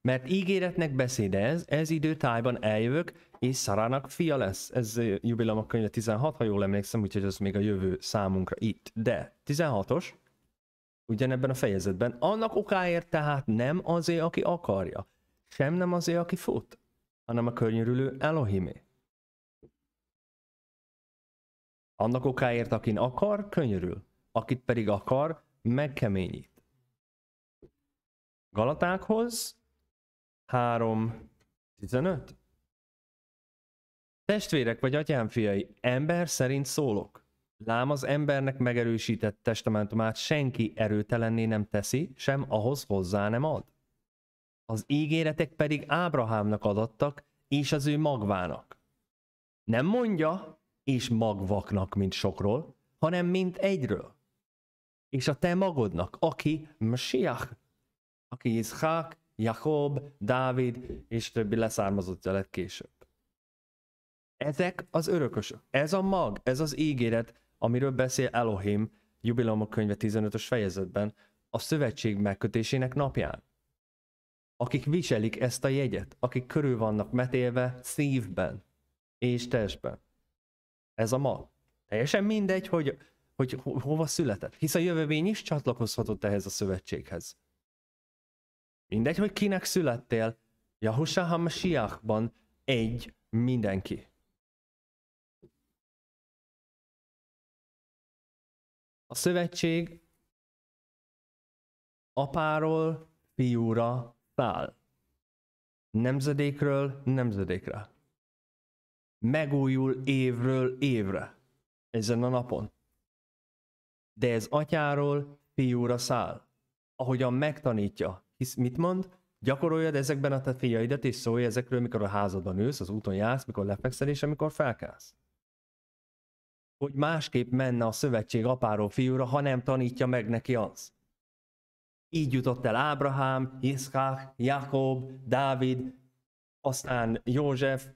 Mert ígéretnek beszéde ez, ez időtájban eljövök, és Szarának fia lesz. Ez jubileum a könyve 16, ha jól emlékszem, úgyhogy ez még a jövő számunkra itt. De 16-os, ugyanebben a fejezetben. Annak okáért tehát nem azért, aki akarja, sem nem azért, aki fut, hanem a környörülő Elohimé. Annak okáért, akin akar, könyörül, akit pedig akar, megkeményít. Galatákhoz 3.15 Testvérek vagy atyám fiai, ember szerint szólok. Lám az embernek megerősített testamentumát senki erőtelenné nem teszi, sem ahhoz hozzá nem ad. Az ígéretek pedig Ábrahámnak adattak, és az ő magvának. Nem mondja, és magvaknak, mint sokról, hanem mint egyről. És a te magodnak, aki Mesiach, aki Izhák, Jakob, Dávid és többi leszármazottja lett később. Ezek az örökösök. Ez a mag, ez az ígéret, amiről beszél Elohim jubileumok könyve 15-ös fejezetben, a szövetség megkötésének napján. Akik viselik ezt a jegyet, akik körül vannak metélve szívben és testben. Ez a ma. Teljesen mindegy, hogy, hogy hova született, hisz a jövővény is csatlakozhatott ehhez a szövetséghez. Mindegy, hogy kinek születtél, Jahusha HaMashiachban egy mindenki. a szövetség apáról fiúra száll. Nemzedékről nemzedékre. Megújul évről évre ezen a napon. De ez atyáról fiúra száll, ahogyan megtanítja. Hisz mit mond? Gyakoroljad ezekben a te fiaidat, és szólj ezekről, mikor a házadban ülsz, az úton jársz, mikor lefekszel, és amikor felkelsz hogy másképp menne a szövetség apáról fiúra, ha nem tanítja meg neki az. Így jutott el Ábrahám, Iszkák, Jakob, Dávid, aztán József,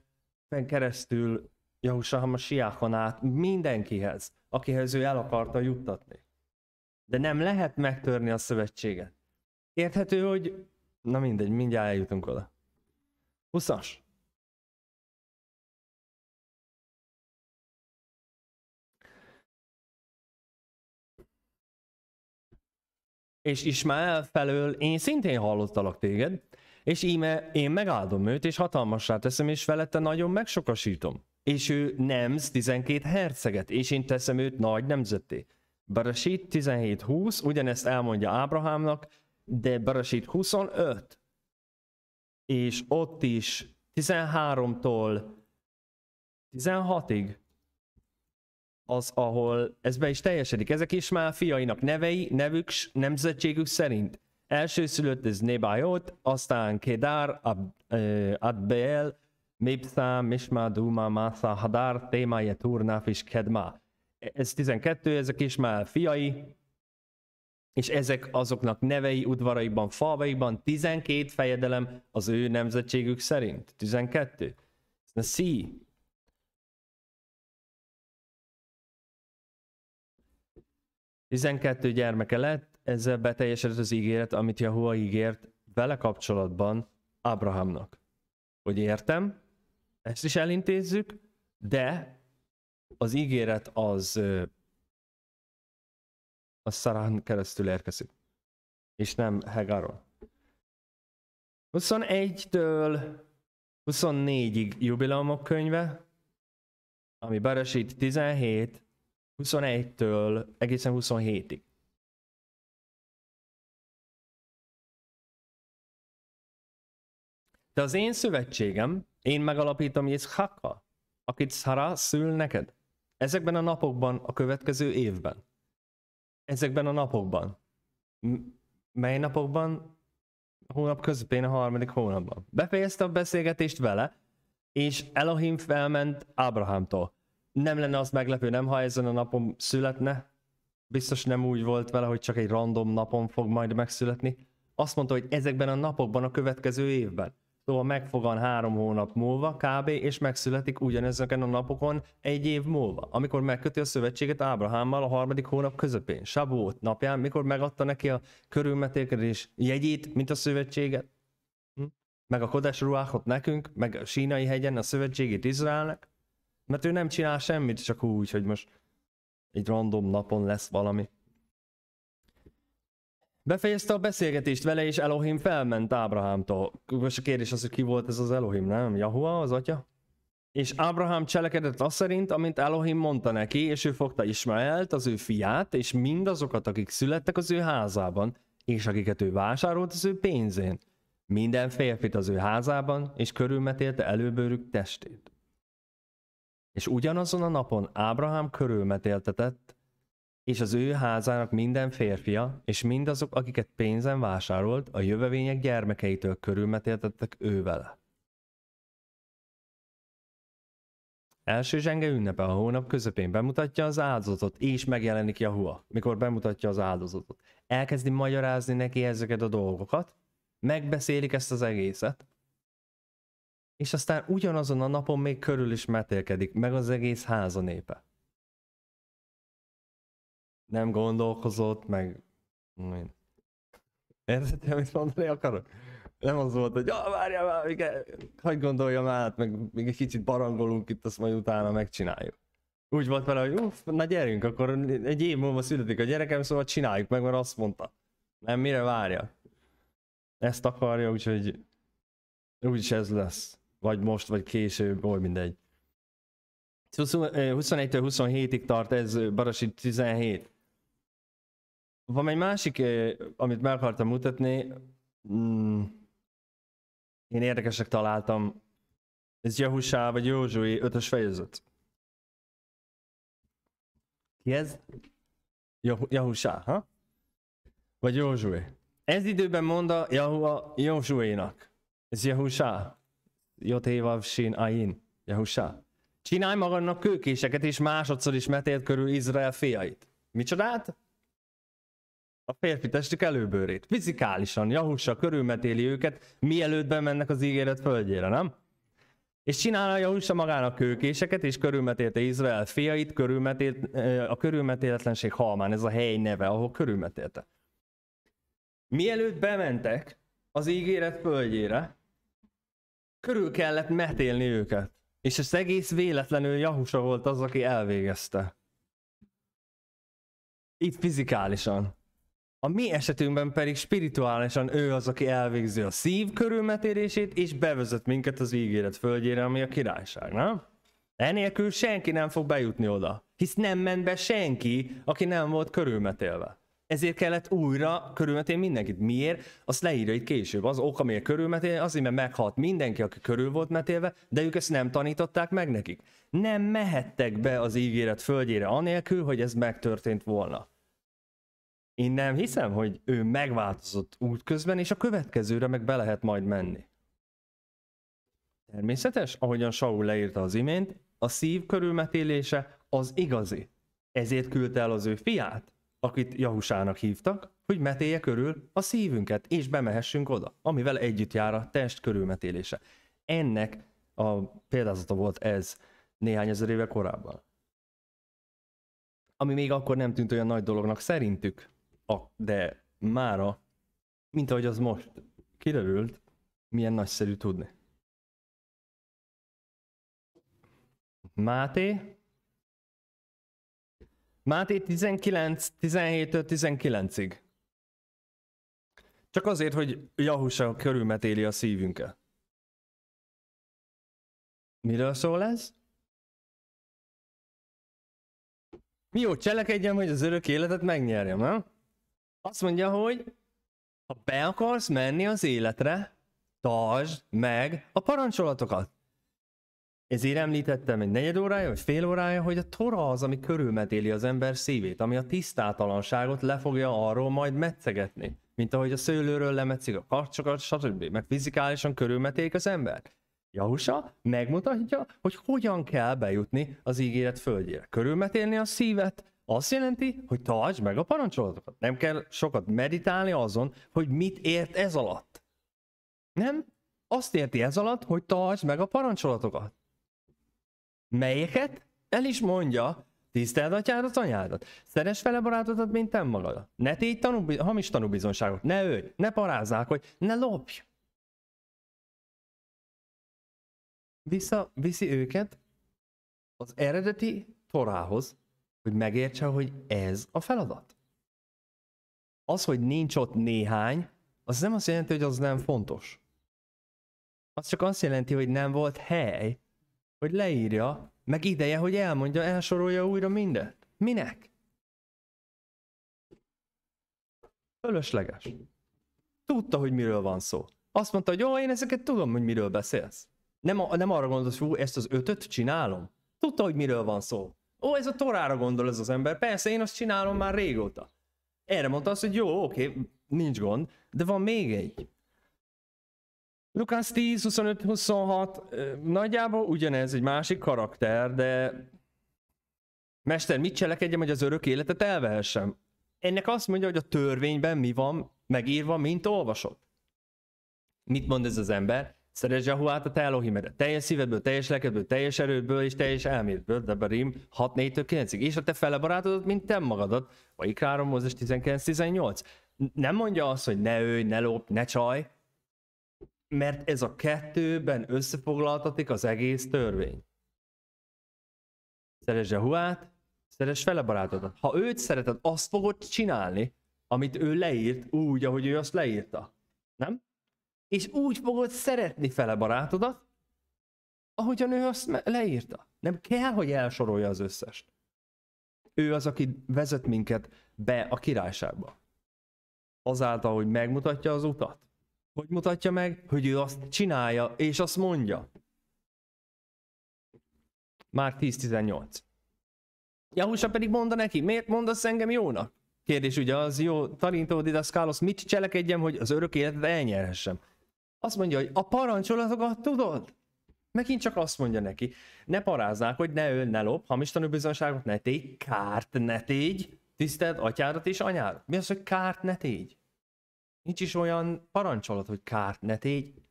meg keresztül Jahusaham a siákon át mindenkihez, akihez ő el akarta juttatni. De nem lehet megtörni a szövetséget. Érthető, hogy... Na mindegy, mindjárt eljutunk oda. 20 és Ismael felől én szintén hallottalak téged, és íme én megáldom őt, és hatalmasra teszem, és felette nagyon megsokasítom. És ő nemz 12 herceget, és én teszem őt nagy nemzetté. Barasit 17-20, ugyanezt elmondja Ábrahámnak, de Barasit 25. És ott is 13-tól 16-ig az, ahol ez be is teljesedik. Ezek is már fiainak nevei, nevük, nemzetségük szerint. Elsőszülött ez Nebajot, aztán Kedar, Ab, eh, Adbel, Mipsa, Misma, Duma, Masa, Hadar, Témája, Turnaf és Kedma. Ez 12, ezek is már fiai, és ezek azoknak nevei, udvaraiban, falvaiban 12 fejedelem az ő nemzetségük szerint. 12. C. 12 gyermeke lett, ezzel beteljesedett az ígéret, amit Jahua ígért vele kapcsolatban Abrahamnak. Hogy értem, ezt is elintézzük, de az ígéret az a Szarán keresztül érkezik, és nem Hegáról. 21-től 24-ig jubileumok könyve, ami Beresít 17, 21-től egészen 27-ig. De az én szövetségem, én megalapítom Jézhaka, akit Szara szül neked. Ezekben a napokban, a következő évben. Ezekben a napokban. M- mely napokban? Hónap közepén, a harmadik hónapban. Befejezte a beszélgetést vele, és Elohim felment Ábrahámtól nem lenne az meglepő, nem ha ezen a napon születne. Biztos nem úgy volt vele, hogy csak egy random napon fog majd megszületni. Azt mondta, hogy ezekben a napokban a következő évben. Szóval megfogan három hónap múlva kb. és megszületik ugyanezeken a napokon egy év múlva, amikor megköti a szövetséget Ábrahámmal a harmadik hónap közepén, Sabót napján, mikor megadta neki a körülmetélkedés jegyét, mint a szövetséget, hm? meg a kodás Ruákot nekünk, meg a sínai hegyen a szövetségét Izraelnek, mert ő nem csinál semmit, csak úgy, hogy most egy random napon lesz valami. Befejezte a beszélgetést vele, és Elohim felment Ábrahámtól. Most a kérdés az, hogy ki volt ez az Elohim, nem? Jahua, az atya? És Ábrahám cselekedett azt szerint, amint Elohim mondta neki, és ő fogta Ismaelt, az ő fiát, és mindazokat, akik születtek az ő házában, és akiket ő vásárolt az ő pénzén. Minden férfit az ő házában, és körülmetélte előbőrük testét. És ugyanazon a napon Ábrahám körülmetéltetett, és az ő házának minden férfia, és mindazok, akiket pénzen vásárolt, a jövevények gyermekeitől körülmetéltettek ővel. Első zsenge ünnepe a hónap közepén bemutatja az áldozatot, és megjelenik Jahua, mikor bemutatja az áldozatot. Elkezdi magyarázni neki ezeket a dolgokat, megbeszélik ezt az egészet, és aztán ugyanazon a napon még körül is metélkedik, meg az egész háza népe. Nem gondolkozott, meg... Érted, amit mondani akarok? Nem az volt, hogy ah, várjál már, hagyd gondoljam át, meg még egy kicsit barangolunk itt, azt majd utána megcsináljuk. Úgy volt vele, hogy uff, na gyerünk, akkor egy év múlva születik a gyerekem, szóval csináljuk meg, mert azt mondta. Nem, mire várja? Ezt akarja, úgyhogy úgyis ez lesz. Vagy most, vagy később, oly mindegy. 21-től 27-ig tart ez Barasi 17. Van egy másik, amit meg akartam mutatni. Mm. Én érdekesek találtam. Ez Jehusá vagy Józsui 5-ös fejezet. Ki ez? Jahusá, ha? Vagy Józsui. Ez időben mondta Jahua Józsuénak. Ez Jahusá. Jotévav Sin Ain, Jehusa. Csinálj magadnak kőkéseket, és másodszor is metélt körül Izrael fiait. Micsodát? A férfi testük előbőrét. Fizikálisan, Jahusa körülmetéli őket, mielőtt bemennek az ígéret földjére, nem? És csinálja Jahusa magának kőkéseket, és körülmetélte Izrael fiait, körülmetélt, eh, a körülmetéletlenség halmán, ez a hely neve, ahol körülmetélte. Mielőtt bementek az ígéret földjére, körül kellett metélni őket. És ez egész véletlenül Jahusa volt az, aki elvégezte. Itt fizikálisan. A mi esetünkben pedig spirituálisan ő az, aki elvégzi a szív körülmetérését, és bevezet minket az ígéret földjére, ami a királyság, nem? Enélkül senki nem fog bejutni oda, hisz nem ment be senki, aki nem volt körülmetélve ezért kellett újra körülmetén mindenkit. Miért? Azt leírja itt később. Az oka miért körülmetén, azért, mert meghalt mindenki, aki körül volt metélve, de ők ezt nem tanították meg nekik. Nem mehettek be az ígéret földjére anélkül, hogy ez megtörtént volna. Én nem hiszem, hogy ő megváltozott útközben, és a következőre meg be lehet majd menni. Természetes, ahogyan Saul leírta az imént, a szív körülmetélése az igazi. Ezért küldte el az ő fiát, akit Jahusának hívtak, hogy metéje körül a szívünket, és bemehessünk oda, amivel együtt jár a test körülmetélése. Ennek a példázata volt ez néhány ezer éve korábban. Ami még akkor nem tűnt olyan nagy dolognak szerintük, de mára, mint ahogy az most kiderült, milyen nagyszerű tudni. Máté Máté 19, 17-től 19-ig. Csak azért, hogy Jahusa körülmetéli a szívünket. Miről szól ez? Mi jó, cselekedjem, hogy az örök életet megnyerjem, nem? Azt mondja, hogy ha be akarsz menni az életre, tartsd meg a parancsolatokat. Ezért említettem egy negyed órája, vagy fél órája, hogy a tora az, ami körülmetéli az ember szívét, ami a tisztátalanságot le fogja arról majd metszegetni. Mint ahogy a szőlőről lemetszik a karcsokat, stb. Meg fizikálisan körülmetélik az embert. Jahusa megmutatja, hogy hogyan kell bejutni az ígéret földjére. Körülmetélni a szívet, azt jelenti, hogy tartsd meg a parancsolatokat. Nem kell sokat meditálni azon, hogy mit ért ez alatt. Nem? Azt érti ez alatt, hogy tartsd meg a parancsolatokat. Melyeket? El is mondja. Tiszteld atyádat, anyádat. Szeres fele barátodat, mint te magad. Ne tégy tanú, hamis tanúbizonságot. Ne őj, ne hogy ne lopj. Vissza viszi őket az eredeti torához, hogy megértse, hogy ez a feladat. Az, hogy nincs ott néhány, az nem azt jelenti, hogy az nem fontos. Az csak azt jelenti, hogy nem volt hely hogy leírja, meg ideje, hogy elmondja, elsorolja újra mindet. Minek? Fölösleges. Tudta, hogy miről van szó. Azt mondta, hogy jó, én ezeket tudom, hogy miről beszélsz. Nem, a, nem arra gondolsz, hogy ezt az ötöt csinálom. Tudta, hogy miről van szó. Ó, ez a torára gondol ez az ember. Persze, én azt csinálom már régóta. Erre mondta azt, hogy jó, oké, nincs gond, de van még egy. Lukács 10, 25, 26, nagyjából ugyanez, egy másik karakter, de Mester, mit cselekedjem, hogy az örök életet elvehessem? Ennek azt mondja, hogy a törvényben mi van megírva, mint olvasott. Mit mond ez az ember? Szeretsz Jahuát a Telohimedet. Teljes szívedből, teljes lelkedből, teljes erődből és teljes elmédből, Deberim 6 4 9 És a te fele barátodat, mint te magadat. Vagy 3 Mózes 19-18. Nem mondja azt, hogy ne őj, ne lop, ne csaj, mert ez a kettőben összefoglaltatik az egész törvény. Szeresd Jehuát, szeresd fele barátodat. Ha őt szereted, azt fogod csinálni, amit ő leírt, úgy, ahogy ő azt leírta. Nem? És úgy fogod szeretni fele barátodat, ahogyan ő azt leírta. Nem kell, hogy elsorolja az összest. Ő az, aki vezet minket be a királyságba. Azáltal, hogy megmutatja az utat. Hogy mutatja meg, hogy ő azt csinálja, és azt mondja. Már 10-18. Jahusa pedig mondta neki, miért mondasz engem jónak? Kérdés ugye az, jó, Tarintó Didaskálosz, mit cselekedjem, hogy az örök életet elnyerhessem? Azt mondja, hogy a parancsolatokat tudod? Megint csak azt mondja neki, ne paráznák, hogy ne öl, ne lop, hamis tanúbizonságot ne tégy, kárt ne tégy, tiszteld atyádat és anyádat. Mi az, hogy kárt ne tégy? nincs is olyan parancsolat, hogy kárt ne tégy.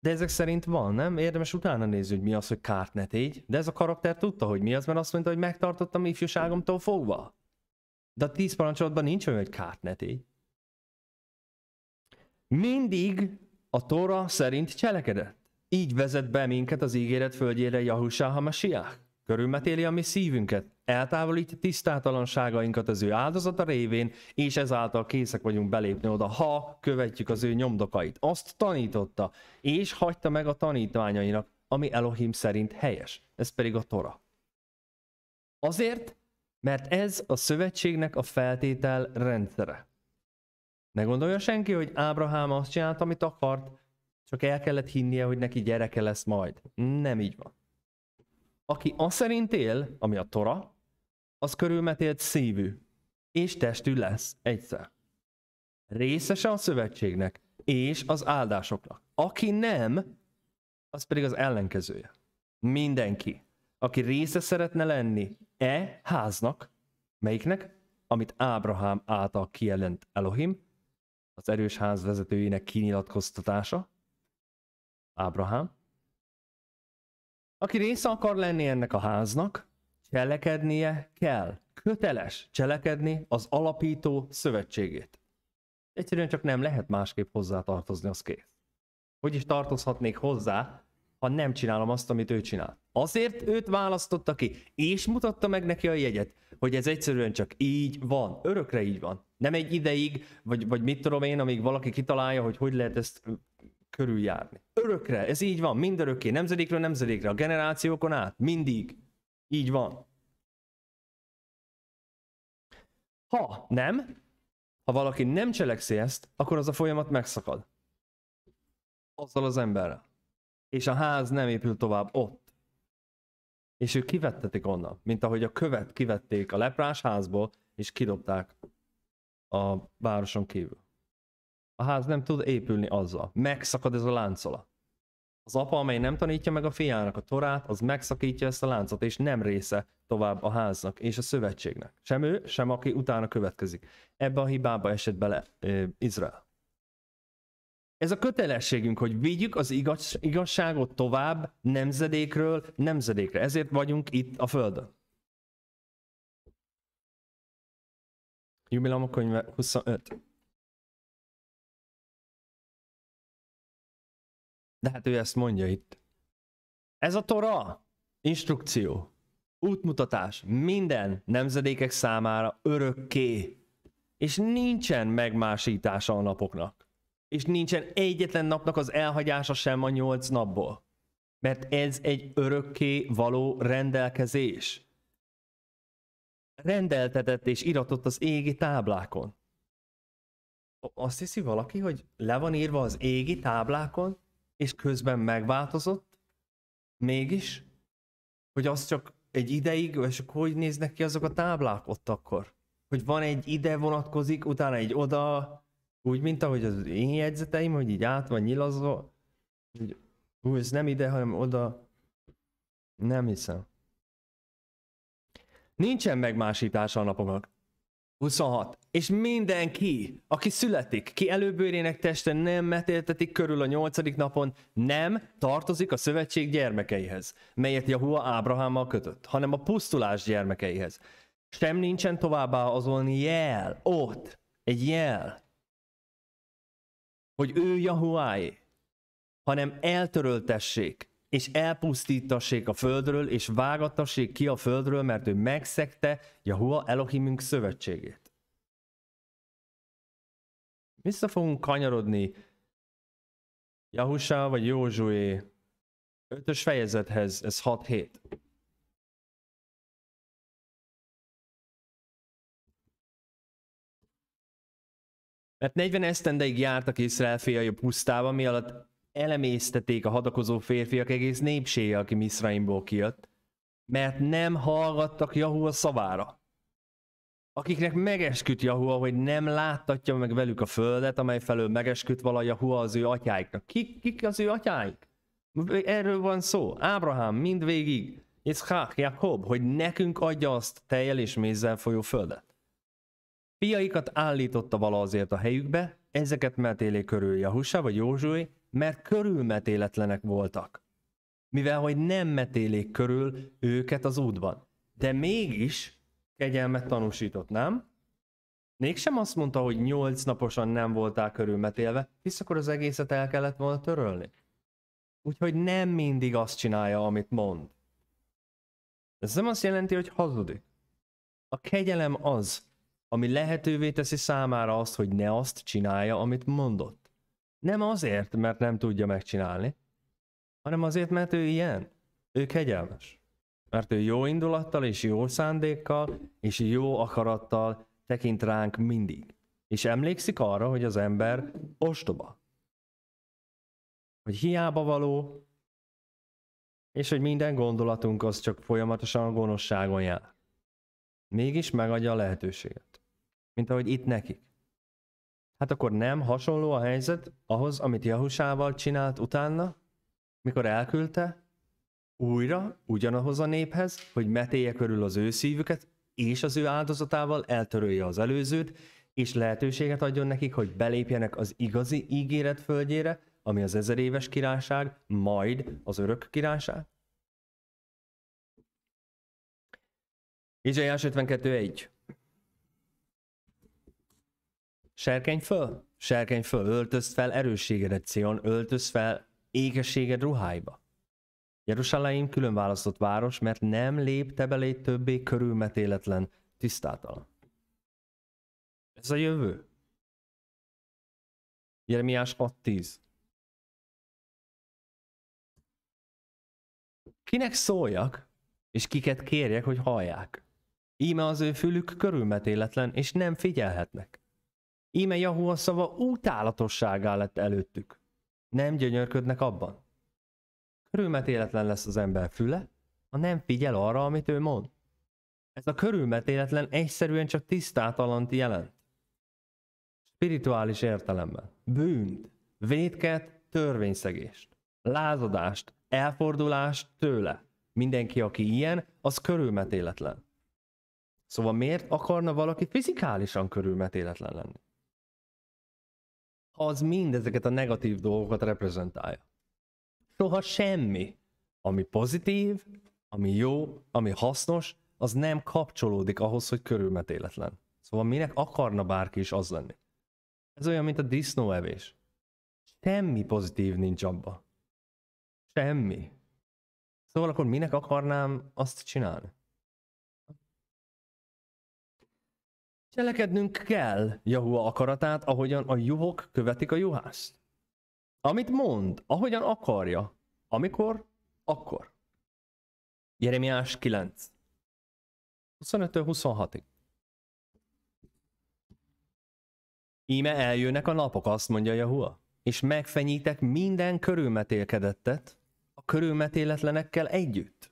De ezek szerint van, nem? Érdemes utána nézni, hogy mi az, hogy kárt ne tégy. De ez a karakter tudta, hogy mi az, mert azt mondta, hogy megtartottam ifjúságomtól fogva. De a tíz parancsolatban nincs olyan, hogy kárt ne tégy. Mindig a Tóra szerint cselekedett. Így vezet be minket az ígéret földjére Jahusá Hamashiach. Körülmetéli a mi szívünket, eltávolítja tisztátalanságainkat az ő áldozata révén, és ezáltal készek vagyunk belépni oda, ha követjük az ő nyomdokait. Azt tanította, és hagyta meg a tanítványainak, ami Elohim szerint helyes. Ez pedig a Tora. Azért, mert ez a szövetségnek a feltétel rendszere. Ne gondolja senki, hogy Ábrahám azt csinált, amit akart, csak el kellett hinnie, hogy neki gyereke lesz majd. Nem így van. Aki aszerint él, ami a Tora, az körülmetélt szívű és testű lesz egyszer. Részese a szövetségnek és az áldásoknak. Aki nem, az pedig az ellenkezője. Mindenki, aki része szeretne lenni e háznak, melyiknek, amit Ábrahám által kijelent Elohim, az erős ház vezetőjének kinyilatkoztatása, Ábrahám, aki része akar lenni ennek a háznak, cselekednie kell. Köteles cselekedni az alapító szövetségét. Egyszerűen csak nem lehet másképp hozzá tartozni, az kész. Hogy is tartozhatnék hozzá, ha nem csinálom azt, amit ő csinál. Azért őt választotta ki, és mutatta meg neki a jegyet, hogy ez egyszerűen csak így van, örökre így van. Nem egy ideig, vagy, vagy mit tudom én, amíg valaki kitalálja, hogy hogy lehet ezt körüljárni. Örökre, ez így van, mindörökké, nemzedékről nemzedékre, a generációkon át, mindig. Így van. Ha nem, ha valaki nem cselekszi ezt, akkor az a folyamat megszakad. Azzal az emberrel. És a ház nem épül tovább ott. És ők kivettetik onnan, mint ahogy a követ kivették a leprás házból, és kidobták a városon kívül. A ház nem tud épülni azzal. Megszakad ez a láncola. Az apa, amely nem tanítja meg a fiának a torát, az megszakítja ezt a láncot, és nem része tovább a háznak és a szövetségnek. Sem ő, sem aki utána következik. Ebbe a hibába esett bele euh, Izrael. Ez a kötelességünk, hogy vigyük az igaz, igazságot tovább nemzedékről nemzedékre. Ezért vagyunk itt a Földön. Jubileum könyve 25. De hát ő ezt mondja itt. Ez a Tora, instrukció, útmutatás minden nemzedékek számára örökké. És nincsen megmásítása a napoknak. És nincsen egyetlen napnak az elhagyása sem a nyolc napból. Mert ez egy örökké való rendelkezés. Rendeltetett és iratott az égi táblákon. Azt hiszi valaki, hogy le van írva az égi táblákon, és közben megváltozott, mégis, hogy az csak egy ideig, és akkor hogy néznek ki azok a táblák ott akkor? Hogy van egy ide vonatkozik, utána egy oda, úgy, mint ahogy az én jegyzeteim, hogy így át van nyilazva, hogy hú, ez nem ide, hanem oda. Nem hiszem. Nincsen megmásítása a napoknak. 26. És mindenki, aki születik, ki előbőrének teste nem metéltetik körül a nyolcadik napon, nem tartozik a szövetség gyermekeihez, melyet Jahua Ábrahámmal kötött, hanem a pusztulás gyermekeihez. Sem nincsen továbbá azon jel, ott, egy jel, hogy ő Jahuáé, hanem eltöröltessék és elpusztítassék a földről, és vágattassék ki a földről, mert ő megszegte Jahua Elohimünk szövetségét. Vissza fogunk kanyarodni Jahusá vagy Józsué 5-ös fejezethez, ez 6-7. Mert 40 esztendeig jártak Izrael fiai a pusztában, mi alatt elemésztették a hadakozó férfiak egész népsége, aki Misraimból kijött, mert nem hallgattak Jahua szavára. Akiknek megesküdt Jahua, hogy nem láttatja meg velük a földet, amely felől megesküdt vala Jahua az ő atyáiknak. Kik, kik az ő atyáik? Erről van szó. Ábrahám mindvégig, Hák, Jakob, hogy nekünk adja azt tejjel és mézzel folyó földet. Fiaikat állította vala azért a helyükbe, ezeket metélé körül Jahusa vagy Józsué, mert körülmetéletlenek voltak. Mivel, hogy nem metélék körül őket az útban. De mégis kegyelmet tanúsított, nem? Mégsem azt mondta, hogy nyolc naposan nem voltál körülmetélve, hisz akkor az egészet el kellett volna törölni. Úgyhogy nem mindig azt csinálja, amit mond. Ez nem azt jelenti, hogy hazudik. A kegyelem az, ami lehetővé teszi számára azt, hogy ne azt csinálja, amit mondott. Nem azért, mert nem tudja megcsinálni, hanem azért, mert ő ilyen. Ő kegyelmes. Mert ő jó indulattal és jó szándékkal és jó akarattal tekint ránk mindig. És emlékszik arra, hogy az ember ostoba. Hogy hiába való, és hogy minden gondolatunk az csak folyamatosan a gonoszságon jár. Mégis megadja a lehetőséget. Mint ahogy itt nekik. Hát akkor nem hasonló a helyzet ahhoz, amit Jahusával csinált utána, mikor elküldte újra ugyanahoz a néphez, hogy metéje körül az ő szívüket, és az ő áldozatával eltörölje az előzőt, és lehetőséget adjon nekik, hogy belépjenek az igazi ígéret földjére, ami az ezer éves királyság, majd az örök királyság? Izsaiás 52.1 Serkenj föl, serkenj föl, öltözd fel erősségedet, Cion, öltözd fel ékességed ruháiba. Jeruzsálem külön választott város, mert nem lépte belé többé körülmetéletlen, tisztátalan. Ez a jövő. Jeremiás 6.10 Kinek szóljak, és kiket kérjek, hogy hallják? Íme az ő fülük körülmetéletlen, és nem figyelhetnek. Íme Jahua szava utálatosságá lett előttük. Nem gyönyörködnek abban. Körülmetéletlen lesz az ember füle, ha nem figyel arra, amit ő mond. Ez a körülmetéletlen egyszerűen csak tisztátalant jelent. Spirituális értelemben. Bűnt, vétket, törvényszegést, lázadást, elfordulást tőle. Mindenki, aki ilyen, az körülmetéletlen. Szóval miért akarna valaki fizikálisan körülmetéletlen lenni? az mindezeket a negatív dolgokat reprezentálja. Soha semmi, ami pozitív, ami jó, ami hasznos, az nem kapcsolódik ahhoz, hogy körülmetéletlen. Szóval minek akarna bárki is az lenni? Ez olyan, mint a disznóevés. Semmi pozitív nincs abba. Semmi. Szóval akkor minek akarnám azt csinálni? Cselekednünk kell Jahua akaratát, ahogyan a juhok követik a juhászt. Amit mond, ahogyan akarja. Amikor, akkor. Jeremiás 9. 25-26-ig. Íme eljönnek a napok, azt mondja Jahua, és megfenyítek minden körülmetélkedettet a körülmetéletlenekkel együtt.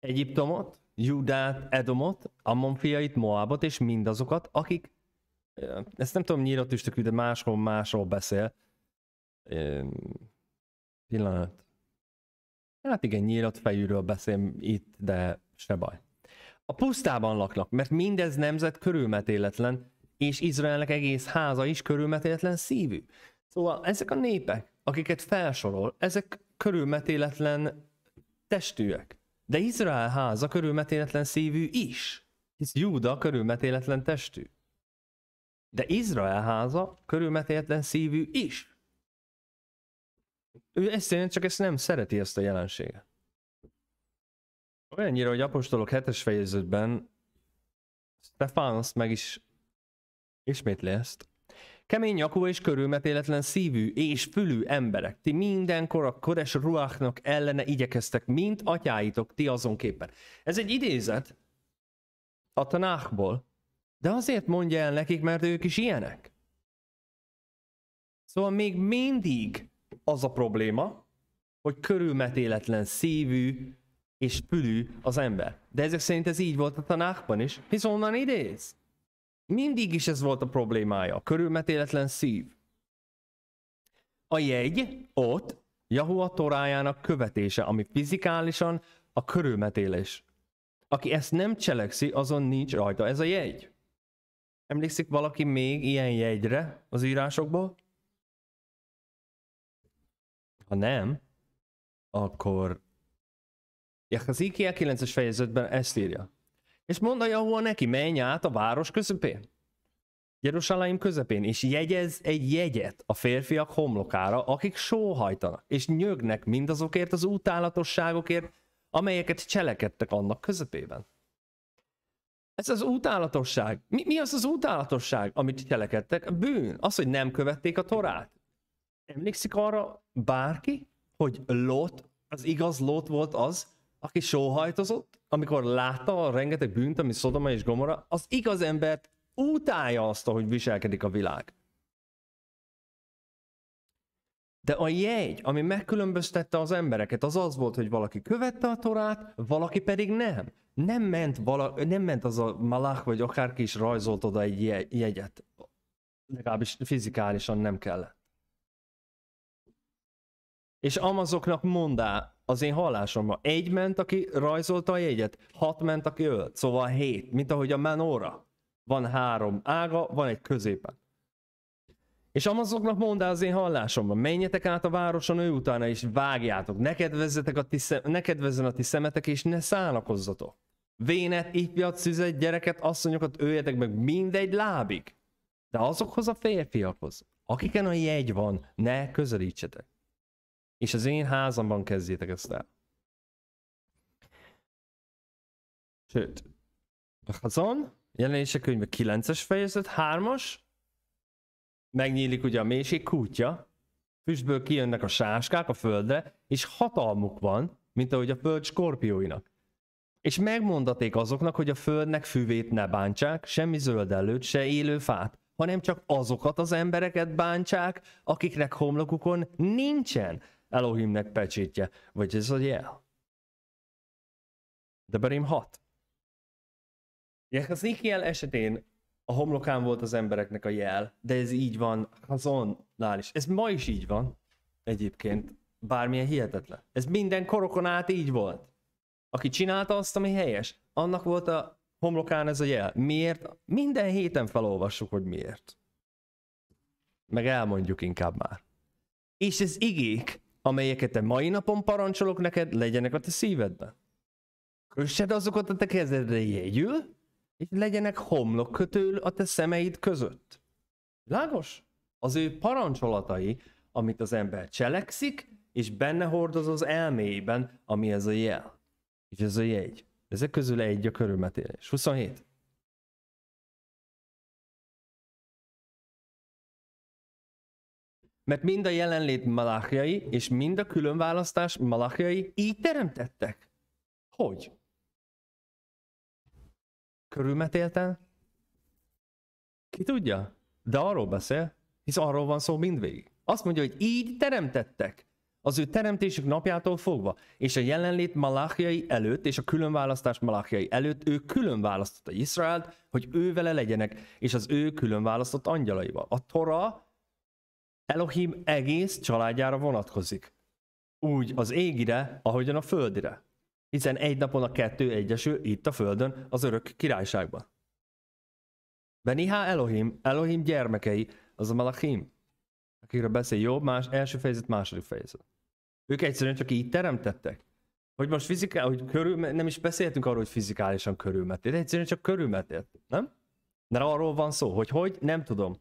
Egyiptomot, Judát, Edomot, Ammon fiait, Moabot és mindazokat, akik, ezt nem tudom, nyíratüstökű, de máshol másról beszél. Pillanat. Hát igen, nyírat fejűről beszél itt, de se baj. A pusztában laknak, mert mindez nemzet körülmetéletlen, és Izraelnek egész háza is körülmetéletlen szívű. Szóval ezek a népek, akiket felsorol, ezek körülmetéletlen testűek. De Izrael háza körülmetéletlen szívű is, hisz Júda körülmetéletlen testű. De Izrael háza körülmetéletlen szívű is. Ő egyszerűen csak ezt nem szereti, ezt a jelenséget. Olyannyira, hogy apostolok hetes fejezetben Stefánosz meg is ismétli ezt. Kemény nyakú és körülmetéletlen szívű és fülű emberek, ti mindenkor a kodes ruáknak ellene igyekeztek, mint atyáitok, ti azonképpen. Ez egy idézet a tanákból, de azért mondja el nekik, mert ők is ilyenek. Szóval még mindig az a probléma, hogy körülmetéletlen szívű és fülű az ember. De ezek szerint ez így volt a tanákban is, hisz onnan idéz. Mindig is ez volt a problémája. Körülmetéletlen szív. A jegy ott Jahua torájának követése, ami fizikálisan a körülmetélés. Aki ezt nem cselekszi, azon nincs rajta ez a jegy. Emlékszik valaki még ilyen jegyre az írásokból? Ha nem, akkor... Ja, az IKEA 9-es fejezetben ezt írja és mondja, ahol neki menj át a város közepén. Jerusalem közepén, és jegyez egy jegyet a férfiak homlokára, akik sóhajtanak, és nyögnek mindazokért az utálatosságokért, amelyeket cselekedtek annak közepében. Ez az utálatosság. Mi, mi az az utálatosság, amit cselekedtek? bűn. Az, hogy nem követték a torát. Emlékszik arra bárki, hogy Lot, az igaz Lot volt az, aki sóhajtozott? amikor látta a rengeteg bűnt, ami Szodoma és Gomora, az igaz embert utálja azt, hogy viselkedik a világ. De a jegy, ami megkülönböztette az embereket, az az volt, hogy valaki követte a torát, valaki pedig nem. Nem ment, vala, nem ment az a malach, vagy akárki is rajzolt oda egy jegyet. Legalábbis fizikálisan nem kellett. És amazoknak mondá, az én hallásomra. Egy ment, aki rajzolta a jegyet, hat ment, aki ölt, szóval hét, mint ahogy a menóra. Van három ága, van egy középen. És amazoknak mondd el az én hallásomban, menjetek át a városon ő utána és vágjátok, ne, kedvezzetek a ti szem, ne kedvezzen a ti szemetek és ne szánakozzatok. Vénet, ifjat, szüzet, gyereket, asszonyokat öljetek meg mindegy lábig. De azokhoz a férfiakhoz, akiken a jegy van, ne közelítsetek és az én házamban kezdjétek ezt el. Sőt, hazon, jelenése könyve 9-es fejezet, 3-as, megnyílik ugye a mélység kútja, füstből kijönnek a sáskák a földre, és hatalmuk van, mint ahogy a föld skorpióinak. És megmondaték azoknak, hogy a földnek füvét ne bántsák, semmi zöld előtt, se élő fát, hanem csak azokat az embereket bántsák, akiknek homlokukon nincsen Elohimnek pecsétje, vagy ez a jel. De berém hat. Jehezikiel esetén a homlokán volt az embereknek a jel, de ez így van azonnál is. Ez ma is így van egyébként, bármilyen hihetetlen. Ez minden korokon át így volt. Aki csinálta azt, ami helyes, annak volt a homlokán ez a jel. Miért? Minden héten felolvassuk, hogy miért. Meg elmondjuk inkább már. És ez igék amelyeket a mai napon parancsolok neked, legyenek a te szívedben. Kössed azokat a te kezedre jegyül, és legyenek homlokkötől a te szemeid között. Világos? Az ő parancsolatai, amit az ember cselekszik, és benne hordoz az elméjében, ami ez a jel. És ez a jegy. Ezek közül egy a körülmetélés. 27. Mert mind a jelenlét malachjai, és mind a különválasztás malachjai így teremtettek. Hogy? Körülmetélten? Ki tudja? De arról beszél, hisz arról van szó mindvégig. Azt mondja, hogy így teremtettek az ő teremtésük napjától fogva, és a jelenlét malachjai előtt, és a különválasztás malachjai előtt, ő különválasztotta Izraelt, hogy ővele legyenek, és az ő különválasztott angyalaival. A Torah Elohim egész családjára vonatkozik. Úgy az égire, ahogyan a földire. Hiszen egy napon a kettő egyesül itt a földön, az örök királyságban. Benihá Elohim, Elohim gyermekei, az a Malachim, akikről beszél jobb, más, első fejezet, második fejezet. Ők egyszerűen csak így teremtettek. Hogy most fizikál, hogy körül, nem is beszéltünk arról, hogy fizikálisan körülmetélt, egyszerűen csak körülmetélt, nem? Mert arról van szó, hogy hogy, nem tudom.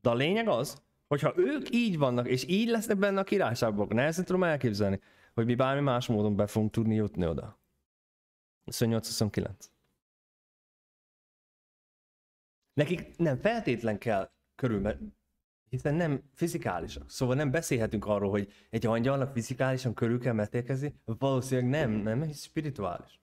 De a lényeg az, Hogyha ők így vannak, és így lesznek benne a királyságok, nehezen tudom elképzelni, hogy mi bármi más módon be fogunk tudni jutni oda. 28-29. Nekik nem feltétlen kell körülbelül, hiszen nem fizikálisak. Szóval nem beszélhetünk arról, hogy egy angyalnak fizikálisan körül kell metélkezni, valószínűleg nem, nem, hisz spirituális.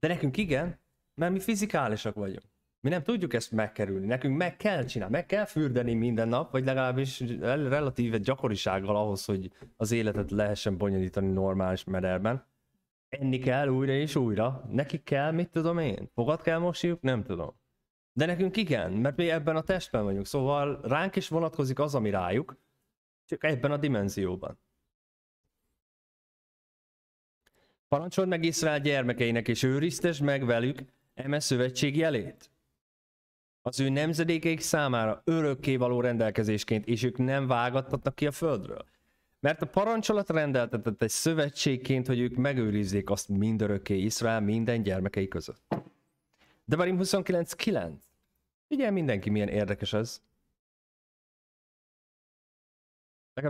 De nekünk igen, mert mi fizikálisak vagyunk. Mi nem tudjuk ezt megkerülni, nekünk meg kell csinálni, meg kell fürdeni minden nap, vagy legalábbis relatíve gyakorisággal ahhoz, hogy az életet lehessen bonyolítani normális mederben. Enni kell újra és újra, nekik kell, mit tudom én, fogat kell mosniuk, nem tudom. De nekünk igen, mert mi ebben a testben vagyunk, szóval ránk is vonatkozik az, ami rájuk, csak ebben a dimenzióban. Parancsold meg Izrael gyermekeinek, és őriztesd meg velük eme szövetség jelét, az ő nemzedékeik számára való rendelkezésként, és ők nem vágattatnak ki a földről. Mert a parancsolat rendeltetett egy szövetségként, hogy ők megőrizzék azt mindörökké Izrael minden gyermekei között. De Barim 29.9. Figyelj mindenki, milyen érdekes ez.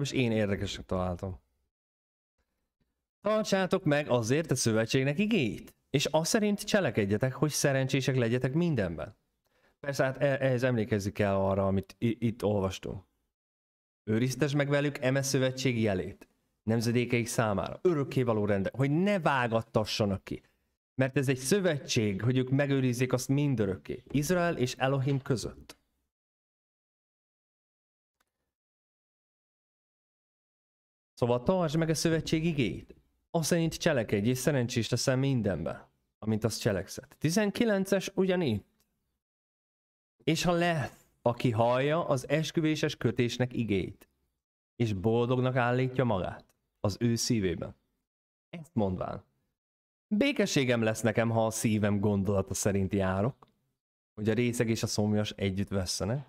is én érdekesnek találtam. Tartsátok meg azért a szövetségnek igényt, és azt szerint cselekedjetek, hogy szerencsések legyetek mindenben. Persze, hát e- ehhez emlékezni kell arra, amit itt olvastunk. Őriztes meg velük MS szövetségi jelét, nemzedékeik számára, való rende, hogy ne vágattassanak ki. Mert ez egy szövetség, hogy ők megőrizzék azt mindörökké, Izrael és Elohim között. Szóval tartsd meg a szövetség igéit. Azt szerint cselekedj, és szerencsés leszel mindenben, amint azt cselekszed. 19-es ugyanígy. És ha lesz, aki hallja az esküvéses kötésnek igéit, és boldognak állítja magát az ő szívében. Ezt mondván. Békességem lesz nekem, ha a szívem gondolata szerint járok, hogy a részeg és a szomjas együtt veszene.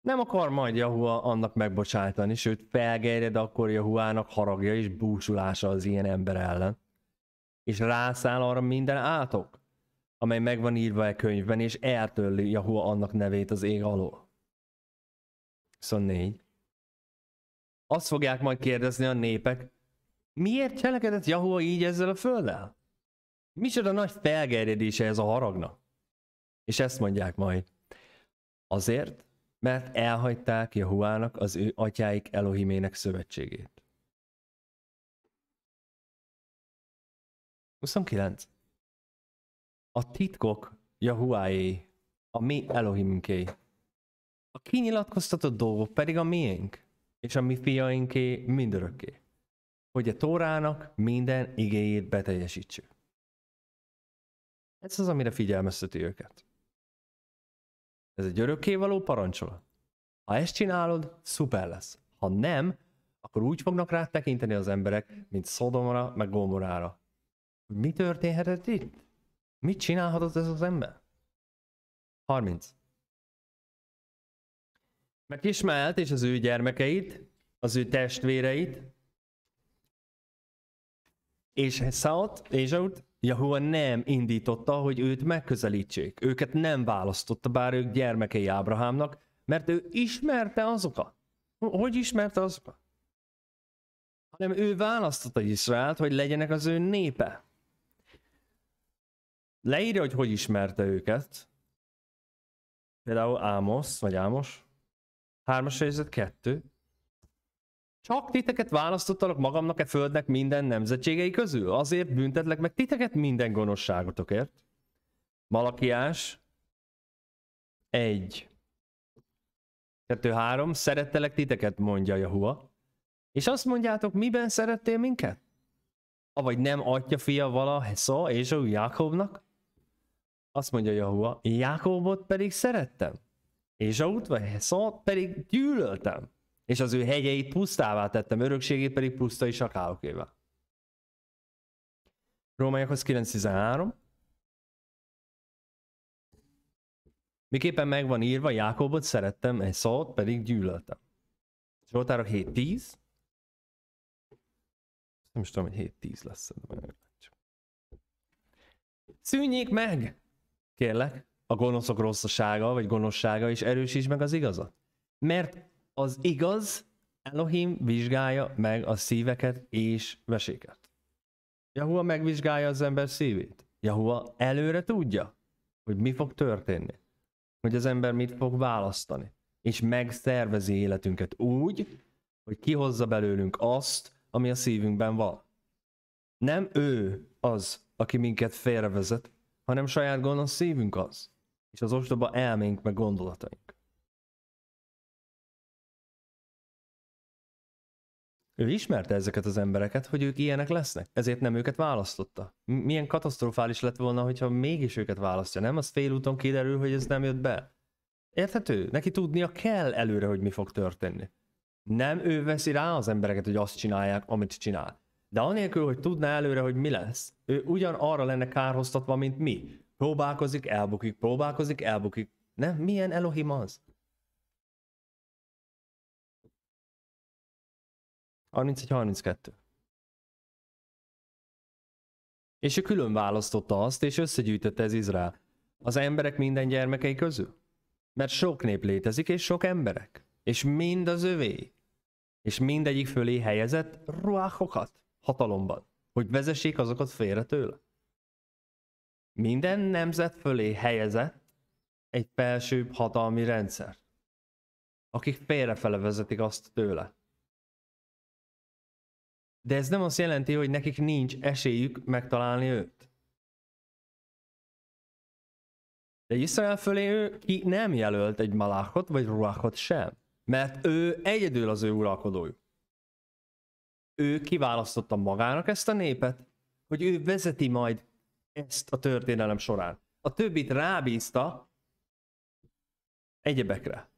Nem akar majd Jahua annak megbocsájtani, sőt felgerjed akkor Jahuának haragja és búsulása az ilyen ember ellen. És rászáll arra minden átok, amely meg van írva a e könyvben, és eltörli Jahua annak nevét az ég alól. 24. Azt fogják majd kérdezni a népek, miért cselekedett Jahua így ezzel a földdel? Micsoda nagy felgerjedése ez a haragna? És ezt mondják majd. Azért, mert elhagyták Jahuának az ő atyáik Elohimének szövetségét. 29. A titkok Jahuáé, a mi Elohimké. A kinyilatkoztatott dolgok pedig a miénk, és a mi fiainké mindörökké, hogy a Tórának minden igéjét beteljesítsük. Ez az, amire figyelmezteti őket. Ez egy való parancsolat. Ha ezt csinálod, szuper lesz. Ha nem, akkor úgy fognak rá tekinteni az emberek, mint Szodomra, meg Gomorára. Mi történhetett itt? Mit csinálhatott ez az ember? 30. Mert és az ő gyermekeit, az ő testvéreit, és Szaut, Ézsaut, Jahua nem indította, hogy őt megközelítsék. Őket nem választotta, bár ők gyermekei Ábrahámnak, mert ő ismerte azokat. Hogy ismerte azokat? Hanem ő választotta Izraelt, hogy legyenek az ő népe leírja, hogy hogy ismerte őket. Például Ámos, vagy Ámos. Hármas helyzet, kettő. Csak titeket választottalak magamnak e földnek minden nemzetségei közül? Azért büntetlek meg titeket minden gonoszságotokért. Malakiás. Egy. Kettő, három. Szerettelek titeket, mondja Jahua. És azt mondjátok, miben szerettél minket? avagy nem atya fia vala Szó és a Jákobnak? Azt mondja Jahua, Jákobot pedig szerettem, és a útveszont pedig gyűlöltem, és az ő hegyeit pusztává tettem, örökségét pedig pusztai sakálokévá. Rómaiakhoz 9.13. Miképpen meg van írva, Jákobot szerettem, egy szót pedig gyűlöltem. Zsoltárok 7.10. Nem is tudom, hogy 7.10 lesz. De Szűnjék meg! kérlek, a gonoszok rosszasága, vagy gonossága és erősíts meg az igazat. Mert az igaz Elohim vizsgálja meg a szíveket és veséket. Jahua megvizsgálja az ember szívét. Jahua előre tudja, hogy mi fog történni. Hogy az ember mit fog választani. És megszervezi életünket úgy, hogy kihozza belőlünk azt, ami a szívünkben van. Nem ő az, aki minket félrevezet, hanem saját gonosz szívünk az. És az ostoba elménk meg gondolataink. Ő ismerte ezeket az embereket, hogy ők ilyenek lesznek, ezért nem őket választotta. Milyen katasztrofális lett volna, hogyha mégis őket választja, nem? Az félúton kiderül, hogy ez nem jött be. Érthető? Neki tudnia kell előre, hogy mi fog történni. Nem ő veszi rá az embereket, hogy azt csinálják, amit csinál. De anélkül, hogy tudná előre, hogy mi lesz, ő ugyan arra lenne kárhoztatva, mint mi. Próbálkozik, elbukik, próbálkozik, elbukik. Nem? Milyen Elohim az? 31-32. És ő külön választotta azt, és összegyűjtötte ez Izrael. Az emberek minden gyermekei közül. Mert sok nép létezik, és sok emberek. És mind az övé. És mindegyik fölé helyezett ruhákokat hatalomban, hogy vezessék azokat félre tőle. Minden nemzet fölé helyezett egy felsőbb hatalmi rendszer, akik félrefele vezetik azt tőle. De ez nem azt jelenti, hogy nekik nincs esélyük megtalálni őt. De Iszrael fölé ő ki nem jelölt egy malákot vagy ruákot sem, mert ő egyedül az ő uralkodójuk ő kiválasztotta magának ezt a népet, hogy ő vezeti majd ezt a történelem során. A többit rábízta egyebekre.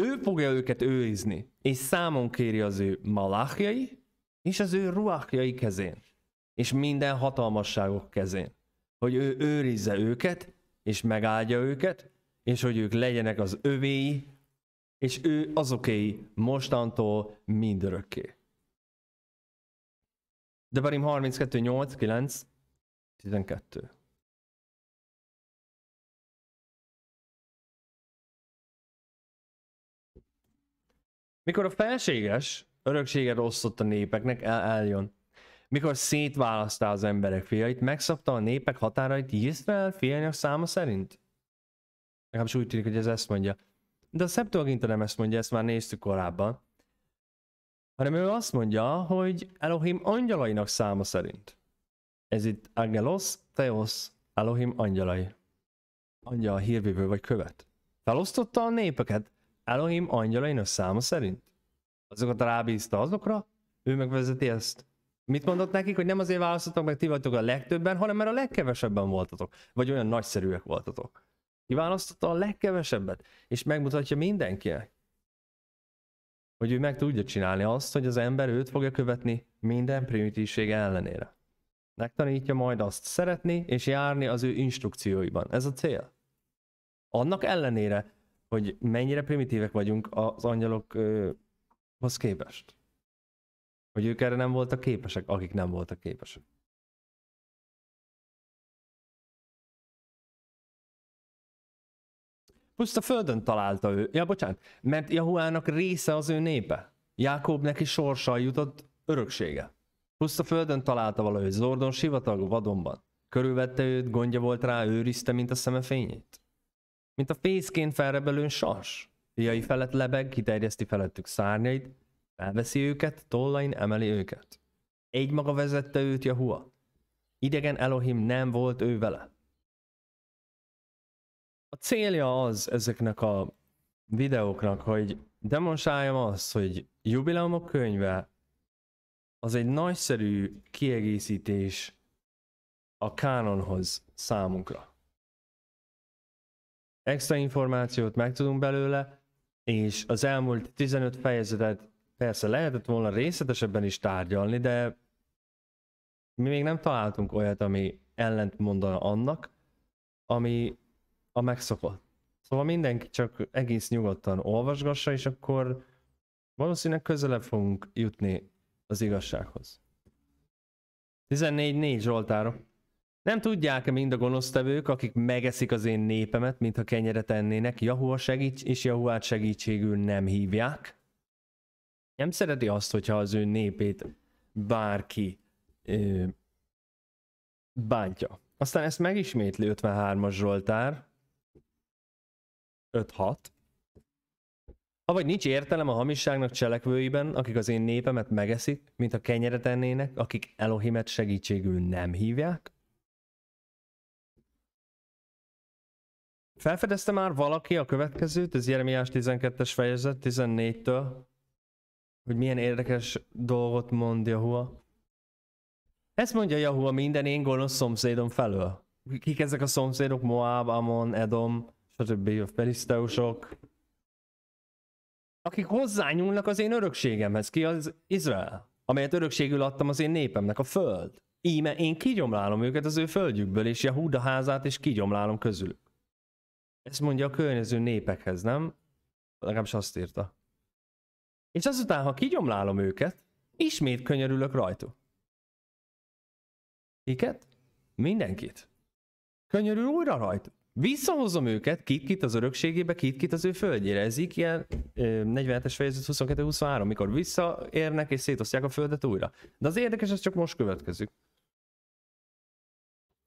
Ő fogja őket őrizni, és számon kéri az ő malachjai, és az ő ruákjai kezén, és minden hatalmasságok kezén, hogy ő őrizze őket, és megáldja őket, és hogy ők legyenek az övéi, és ő azokéi mostantól mindörökké. De Barim 32, 8, 9, 12. Mikor a felséges örökséget osztott a népeknek, el eljön. Mikor szétválasztá az emberek fiait, megszabta a népek határait Izrael fiainak száma szerint? Legalábbis úgy tűnik, hogy ez ezt mondja. De a Szeptolginta nem ezt mondja, ezt már néztük korábban hanem ő azt mondja, hogy Elohim angyalainak száma szerint. Ez itt Angelos, Theos, Elohim angyalai. Angyal hírvívő vagy követ. Felosztotta a népeket Elohim angyalainak száma szerint. Azokat rábízta azokra, ő megvezeti ezt. Mit mondott nekik, hogy nem azért választottak meg ti vagytok a legtöbben, hanem mert a legkevesebben voltatok, vagy olyan nagyszerűek voltatok. Kiválasztotta a legkevesebbet, és megmutatja mindenkinek hogy ő meg tudja csinálni azt, hogy az ember őt fogja követni minden primitítség ellenére. Megtanítja majd azt szeretni és járni az ő instrukcióiban. Ez a cél. Annak ellenére, hogy mennyire primitívek vagyunk az angyalokhoz képest. Hogy ők erre nem voltak képesek, akik nem voltak képesek. Puszt a földön találta ő. Ja, bocsánat. Mert Jahuának része az ő népe. Jákob neki sorsa jutott öröksége. Puszt a földön találta valahogy Zordon sivatag vadonban. Körülvette őt, gondja volt rá, őrizte, mint a szeme fényét. Mint a fészként felrebelőn sas. Fiai felett lebeg, kiterjeszti felettük szárnyait, felveszi őket, tollain emeli őket. Egy maga vezette őt Jahua. Idegen Elohim nem volt ő vele a célja az ezeknek a videóknak, hogy demonstráljam azt, hogy jubileumok könyve az egy nagyszerű kiegészítés a kánonhoz számunkra. Extra információt megtudunk belőle, és az elmúlt 15 fejezetet persze lehetett volna részletesebben is tárgyalni, de mi még nem találtunk olyat, ami ellent mondana annak, ami a megszokott. Szóval mindenki csak egész nyugodtan olvasgassa, és akkor valószínűleg közelebb fogunk jutni az igazsághoz. 14.4 Zsoltára. Nem tudják-e mind a gonosztevők, akik megeszik az én népemet, mintha kenyeret ennének, Jahua segíts és Jahuát segítségül nem hívják? Nem szereti azt, hogyha az ő népét bárki ö, bántja. Aztán ezt megismétli 53-as Zsoltár, 5-6. Avagy nincs értelem a hamisságnak cselekvőiben, akik az én népemet megeszik, mint a kenyeret ennének, akik Elohimet segítségül nem hívják. Felfedezte már valaki a következőt, ez Jeremiás 12-es fejezet 14-től, hogy milyen érdekes dolgot mond Jahua. Ezt mondja Jahua minden én gonosz szomszédom felől. Kik ezek a szomszédok? Moab, Amon, Edom, stb. a felisztausok. akik hozzányúlnak az én örökségemhez, ki az Izrael, amelyet örökségül adtam az én népemnek, a föld. Íme én kigyomlálom őket az ő földjükből, és Jehuda házát is kigyomlálom közülük. Ezt mondja a környező népekhez, nem? Legalábbis azt írta. És azután, ha kigyomlálom őket, ismét könyörülök rajtuk. Kiket? Mindenkit. Könyörül újra rajtuk. Visszahozom őket, kit-kit az örökségébe, kit-kit az ő földjére. Ez így ilyen 47-es fejezet 22-23, mikor visszaérnek és szétosztják a földet újra. De az érdekes, ez csak most következik.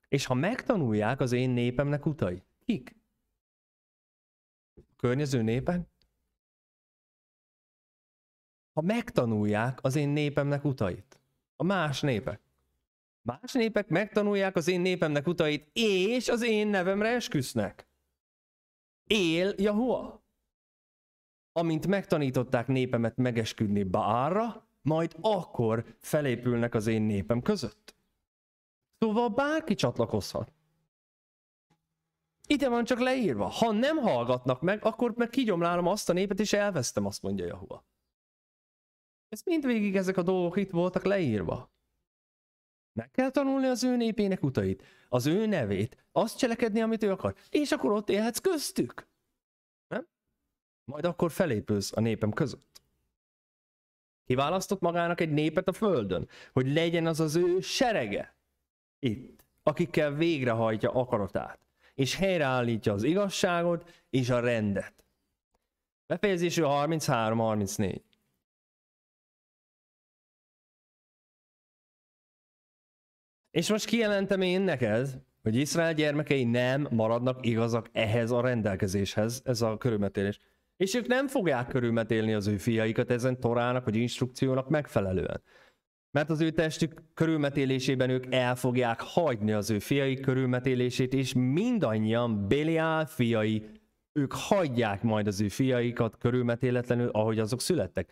És ha megtanulják az én népemnek utai, kik? A környező népek? Ha megtanulják az én népemnek utait, a más népek, Más népek megtanulják az én népemnek utait, és az én nevemre esküsznek. Él Jahua. Amint megtanították népemet megesküdni Baára, majd akkor felépülnek az én népem között. Szóval bárki csatlakozhat. Ide van csak leírva. Ha nem hallgatnak meg, akkor meg kigyomlálom azt a népet, és elvesztem, azt mondja Jahua. Ez mindvégig ezek a dolgok itt voltak leírva. Meg kell tanulni az ő népének utait, az ő nevét, azt cselekedni, amit ő akar, és akkor ott élhetsz köztük. Nem? Majd akkor felépülsz a népem között. Kiválasztott magának egy népet a földön, hogy legyen az az ő serege. Itt, akikkel végrehajtja akaratát, és helyreállítja az igazságot és a rendet. Befejezésű 33-34. És most kijelentem én neked, hogy Izrael gyermekei nem maradnak igazak ehhez a rendelkezéshez, ez a körülmetélés. És ők nem fogják körülmetélni az ő fiaikat ezen torának vagy instrukciónak megfelelően. Mert az ő testük körülmetélésében ők el fogják hagyni az ő fiai körülmetélését, és mindannyian Béliál fiai, ők hagyják majd az ő fiaikat körülmetéletlenül, ahogy azok születtek.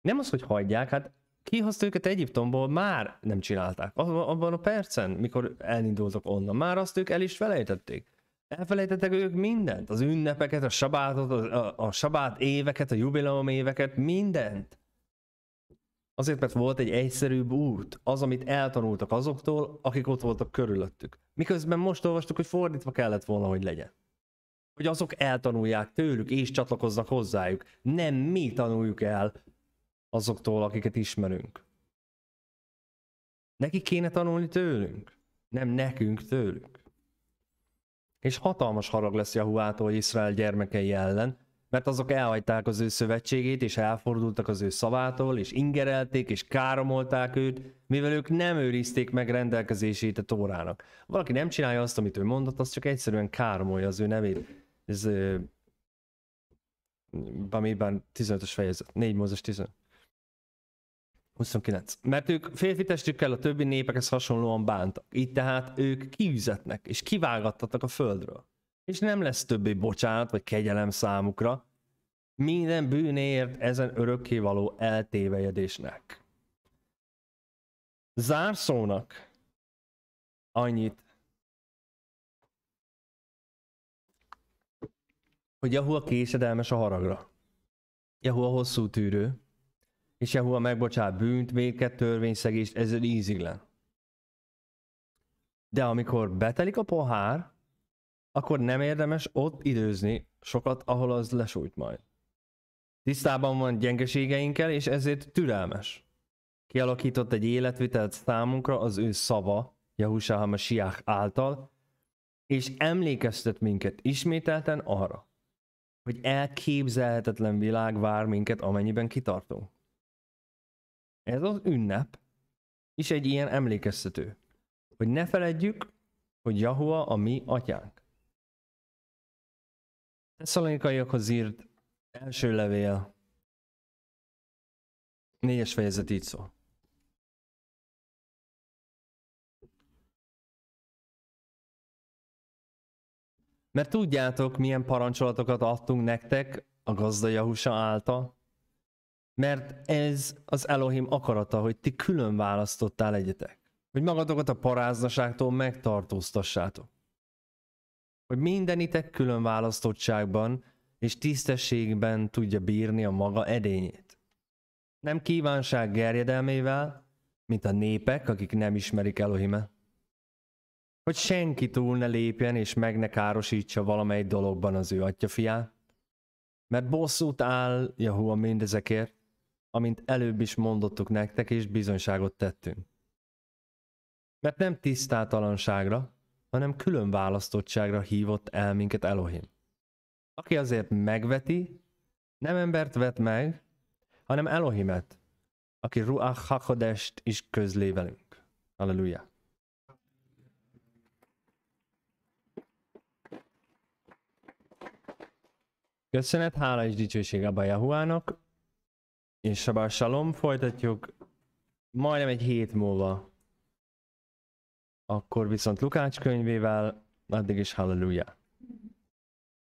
Nem az, hogy hagyják, hát kihozta őket Egyiptomból, már nem csinálták. Abban a percen, mikor elindultak onnan, már azt ők el is felejtették. Elfelejtettek ők mindent, az ünnepeket, a sabátot, a, a sabát éveket, a jubileum éveket, mindent. Azért, mert volt egy egyszerűbb út, az, amit eltanultak azoktól, akik ott voltak körülöttük. Miközben most olvastuk, hogy fordítva kellett volna, hogy legyen. Hogy azok eltanulják tőlük és csatlakoznak hozzájuk. Nem mi tanuljuk el azoktól, akiket ismerünk. Neki kéne tanulni tőlünk, nem nekünk tőlük. És hatalmas harag lesz Jahuától Izrael gyermekei ellen, mert azok elhagyták az ő szövetségét, és elfordultak az ő szavától, és ingerelték, és káromolták őt, mivel ők nem őrizték meg rendelkezését a tórának. Valaki nem csinálja azt, amit ő mondott, az csak egyszerűen káromolja az ő nevét. Ez Bamiban 15-ös fejezet, 4 Mózes 15. 29. Mert ők férfi testükkel a többi népekhez hasonlóan bántak. Így tehát ők kiüzetnek és kivágattatnak a földről. És nem lesz többé bocsánat vagy kegyelem számukra. Minden bűnért ezen örökkévaló eltévejedésnek. Zárszónak annyit, hogy Jahua késedelmes a haragra. Jahua hosszú tűrő, és Jehova megbocsát bűnt, véket, törvényszegést, ezzel íziglen. De amikor betelik a pohár, akkor nem érdemes ott időzni sokat, ahol az lesújt majd. Tisztában van gyengeségeinkkel, és ezért türelmes. Kialakított egy életvitelt számunkra az ő szava, Jahusá Hamashiach által, és emlékeztet minket ismételten arra, hogy elképzelhetetlen világ vár minket, amennyiben kitartunk. Ez az ünnep is egy ilyen emlékeztető, hogy ne feledjük, hogy Jahua a mi atyánk. Tesszalonikaiakhoz írt első levél, négyes fejezet így szól. Mert tudjátok, milyen parancsolatokat adtunk nektek a gazda Jahusa által, mert ez az Elohim akarata, hogy ti külön választottál egyetek. Hogy magatokat a paráznaságtól megtartóztassátok. Hogy mindenitek külön választottságban és tisztességben tudja bírni a maga edényét. Nem kívánság gerjedelmével, mint a népek, akik nem ismerik Elohimet hogy senki túl ne lépjen és meg ne károsítsa valamely dologban az ő atya fiát, mert bosszút áll Jahua mindezekért, amint előbb is mondottuk nektek, és bizonyságot tettünk. Mert nem tisztátalanságra, hanem külön választottságra hívott el minket Elohim. Aki azért megveti, nem embert vet meg, hanem Elohimet, aki Ruach Hakodest is közlé velünk. Halleluja! Köszönet, hála és dicsőség Abba Yahuának, és Sabás Salom folytatjuk majdnem egy hét múlva. Akkor viszont Lukács könyvével, addig is halleluja.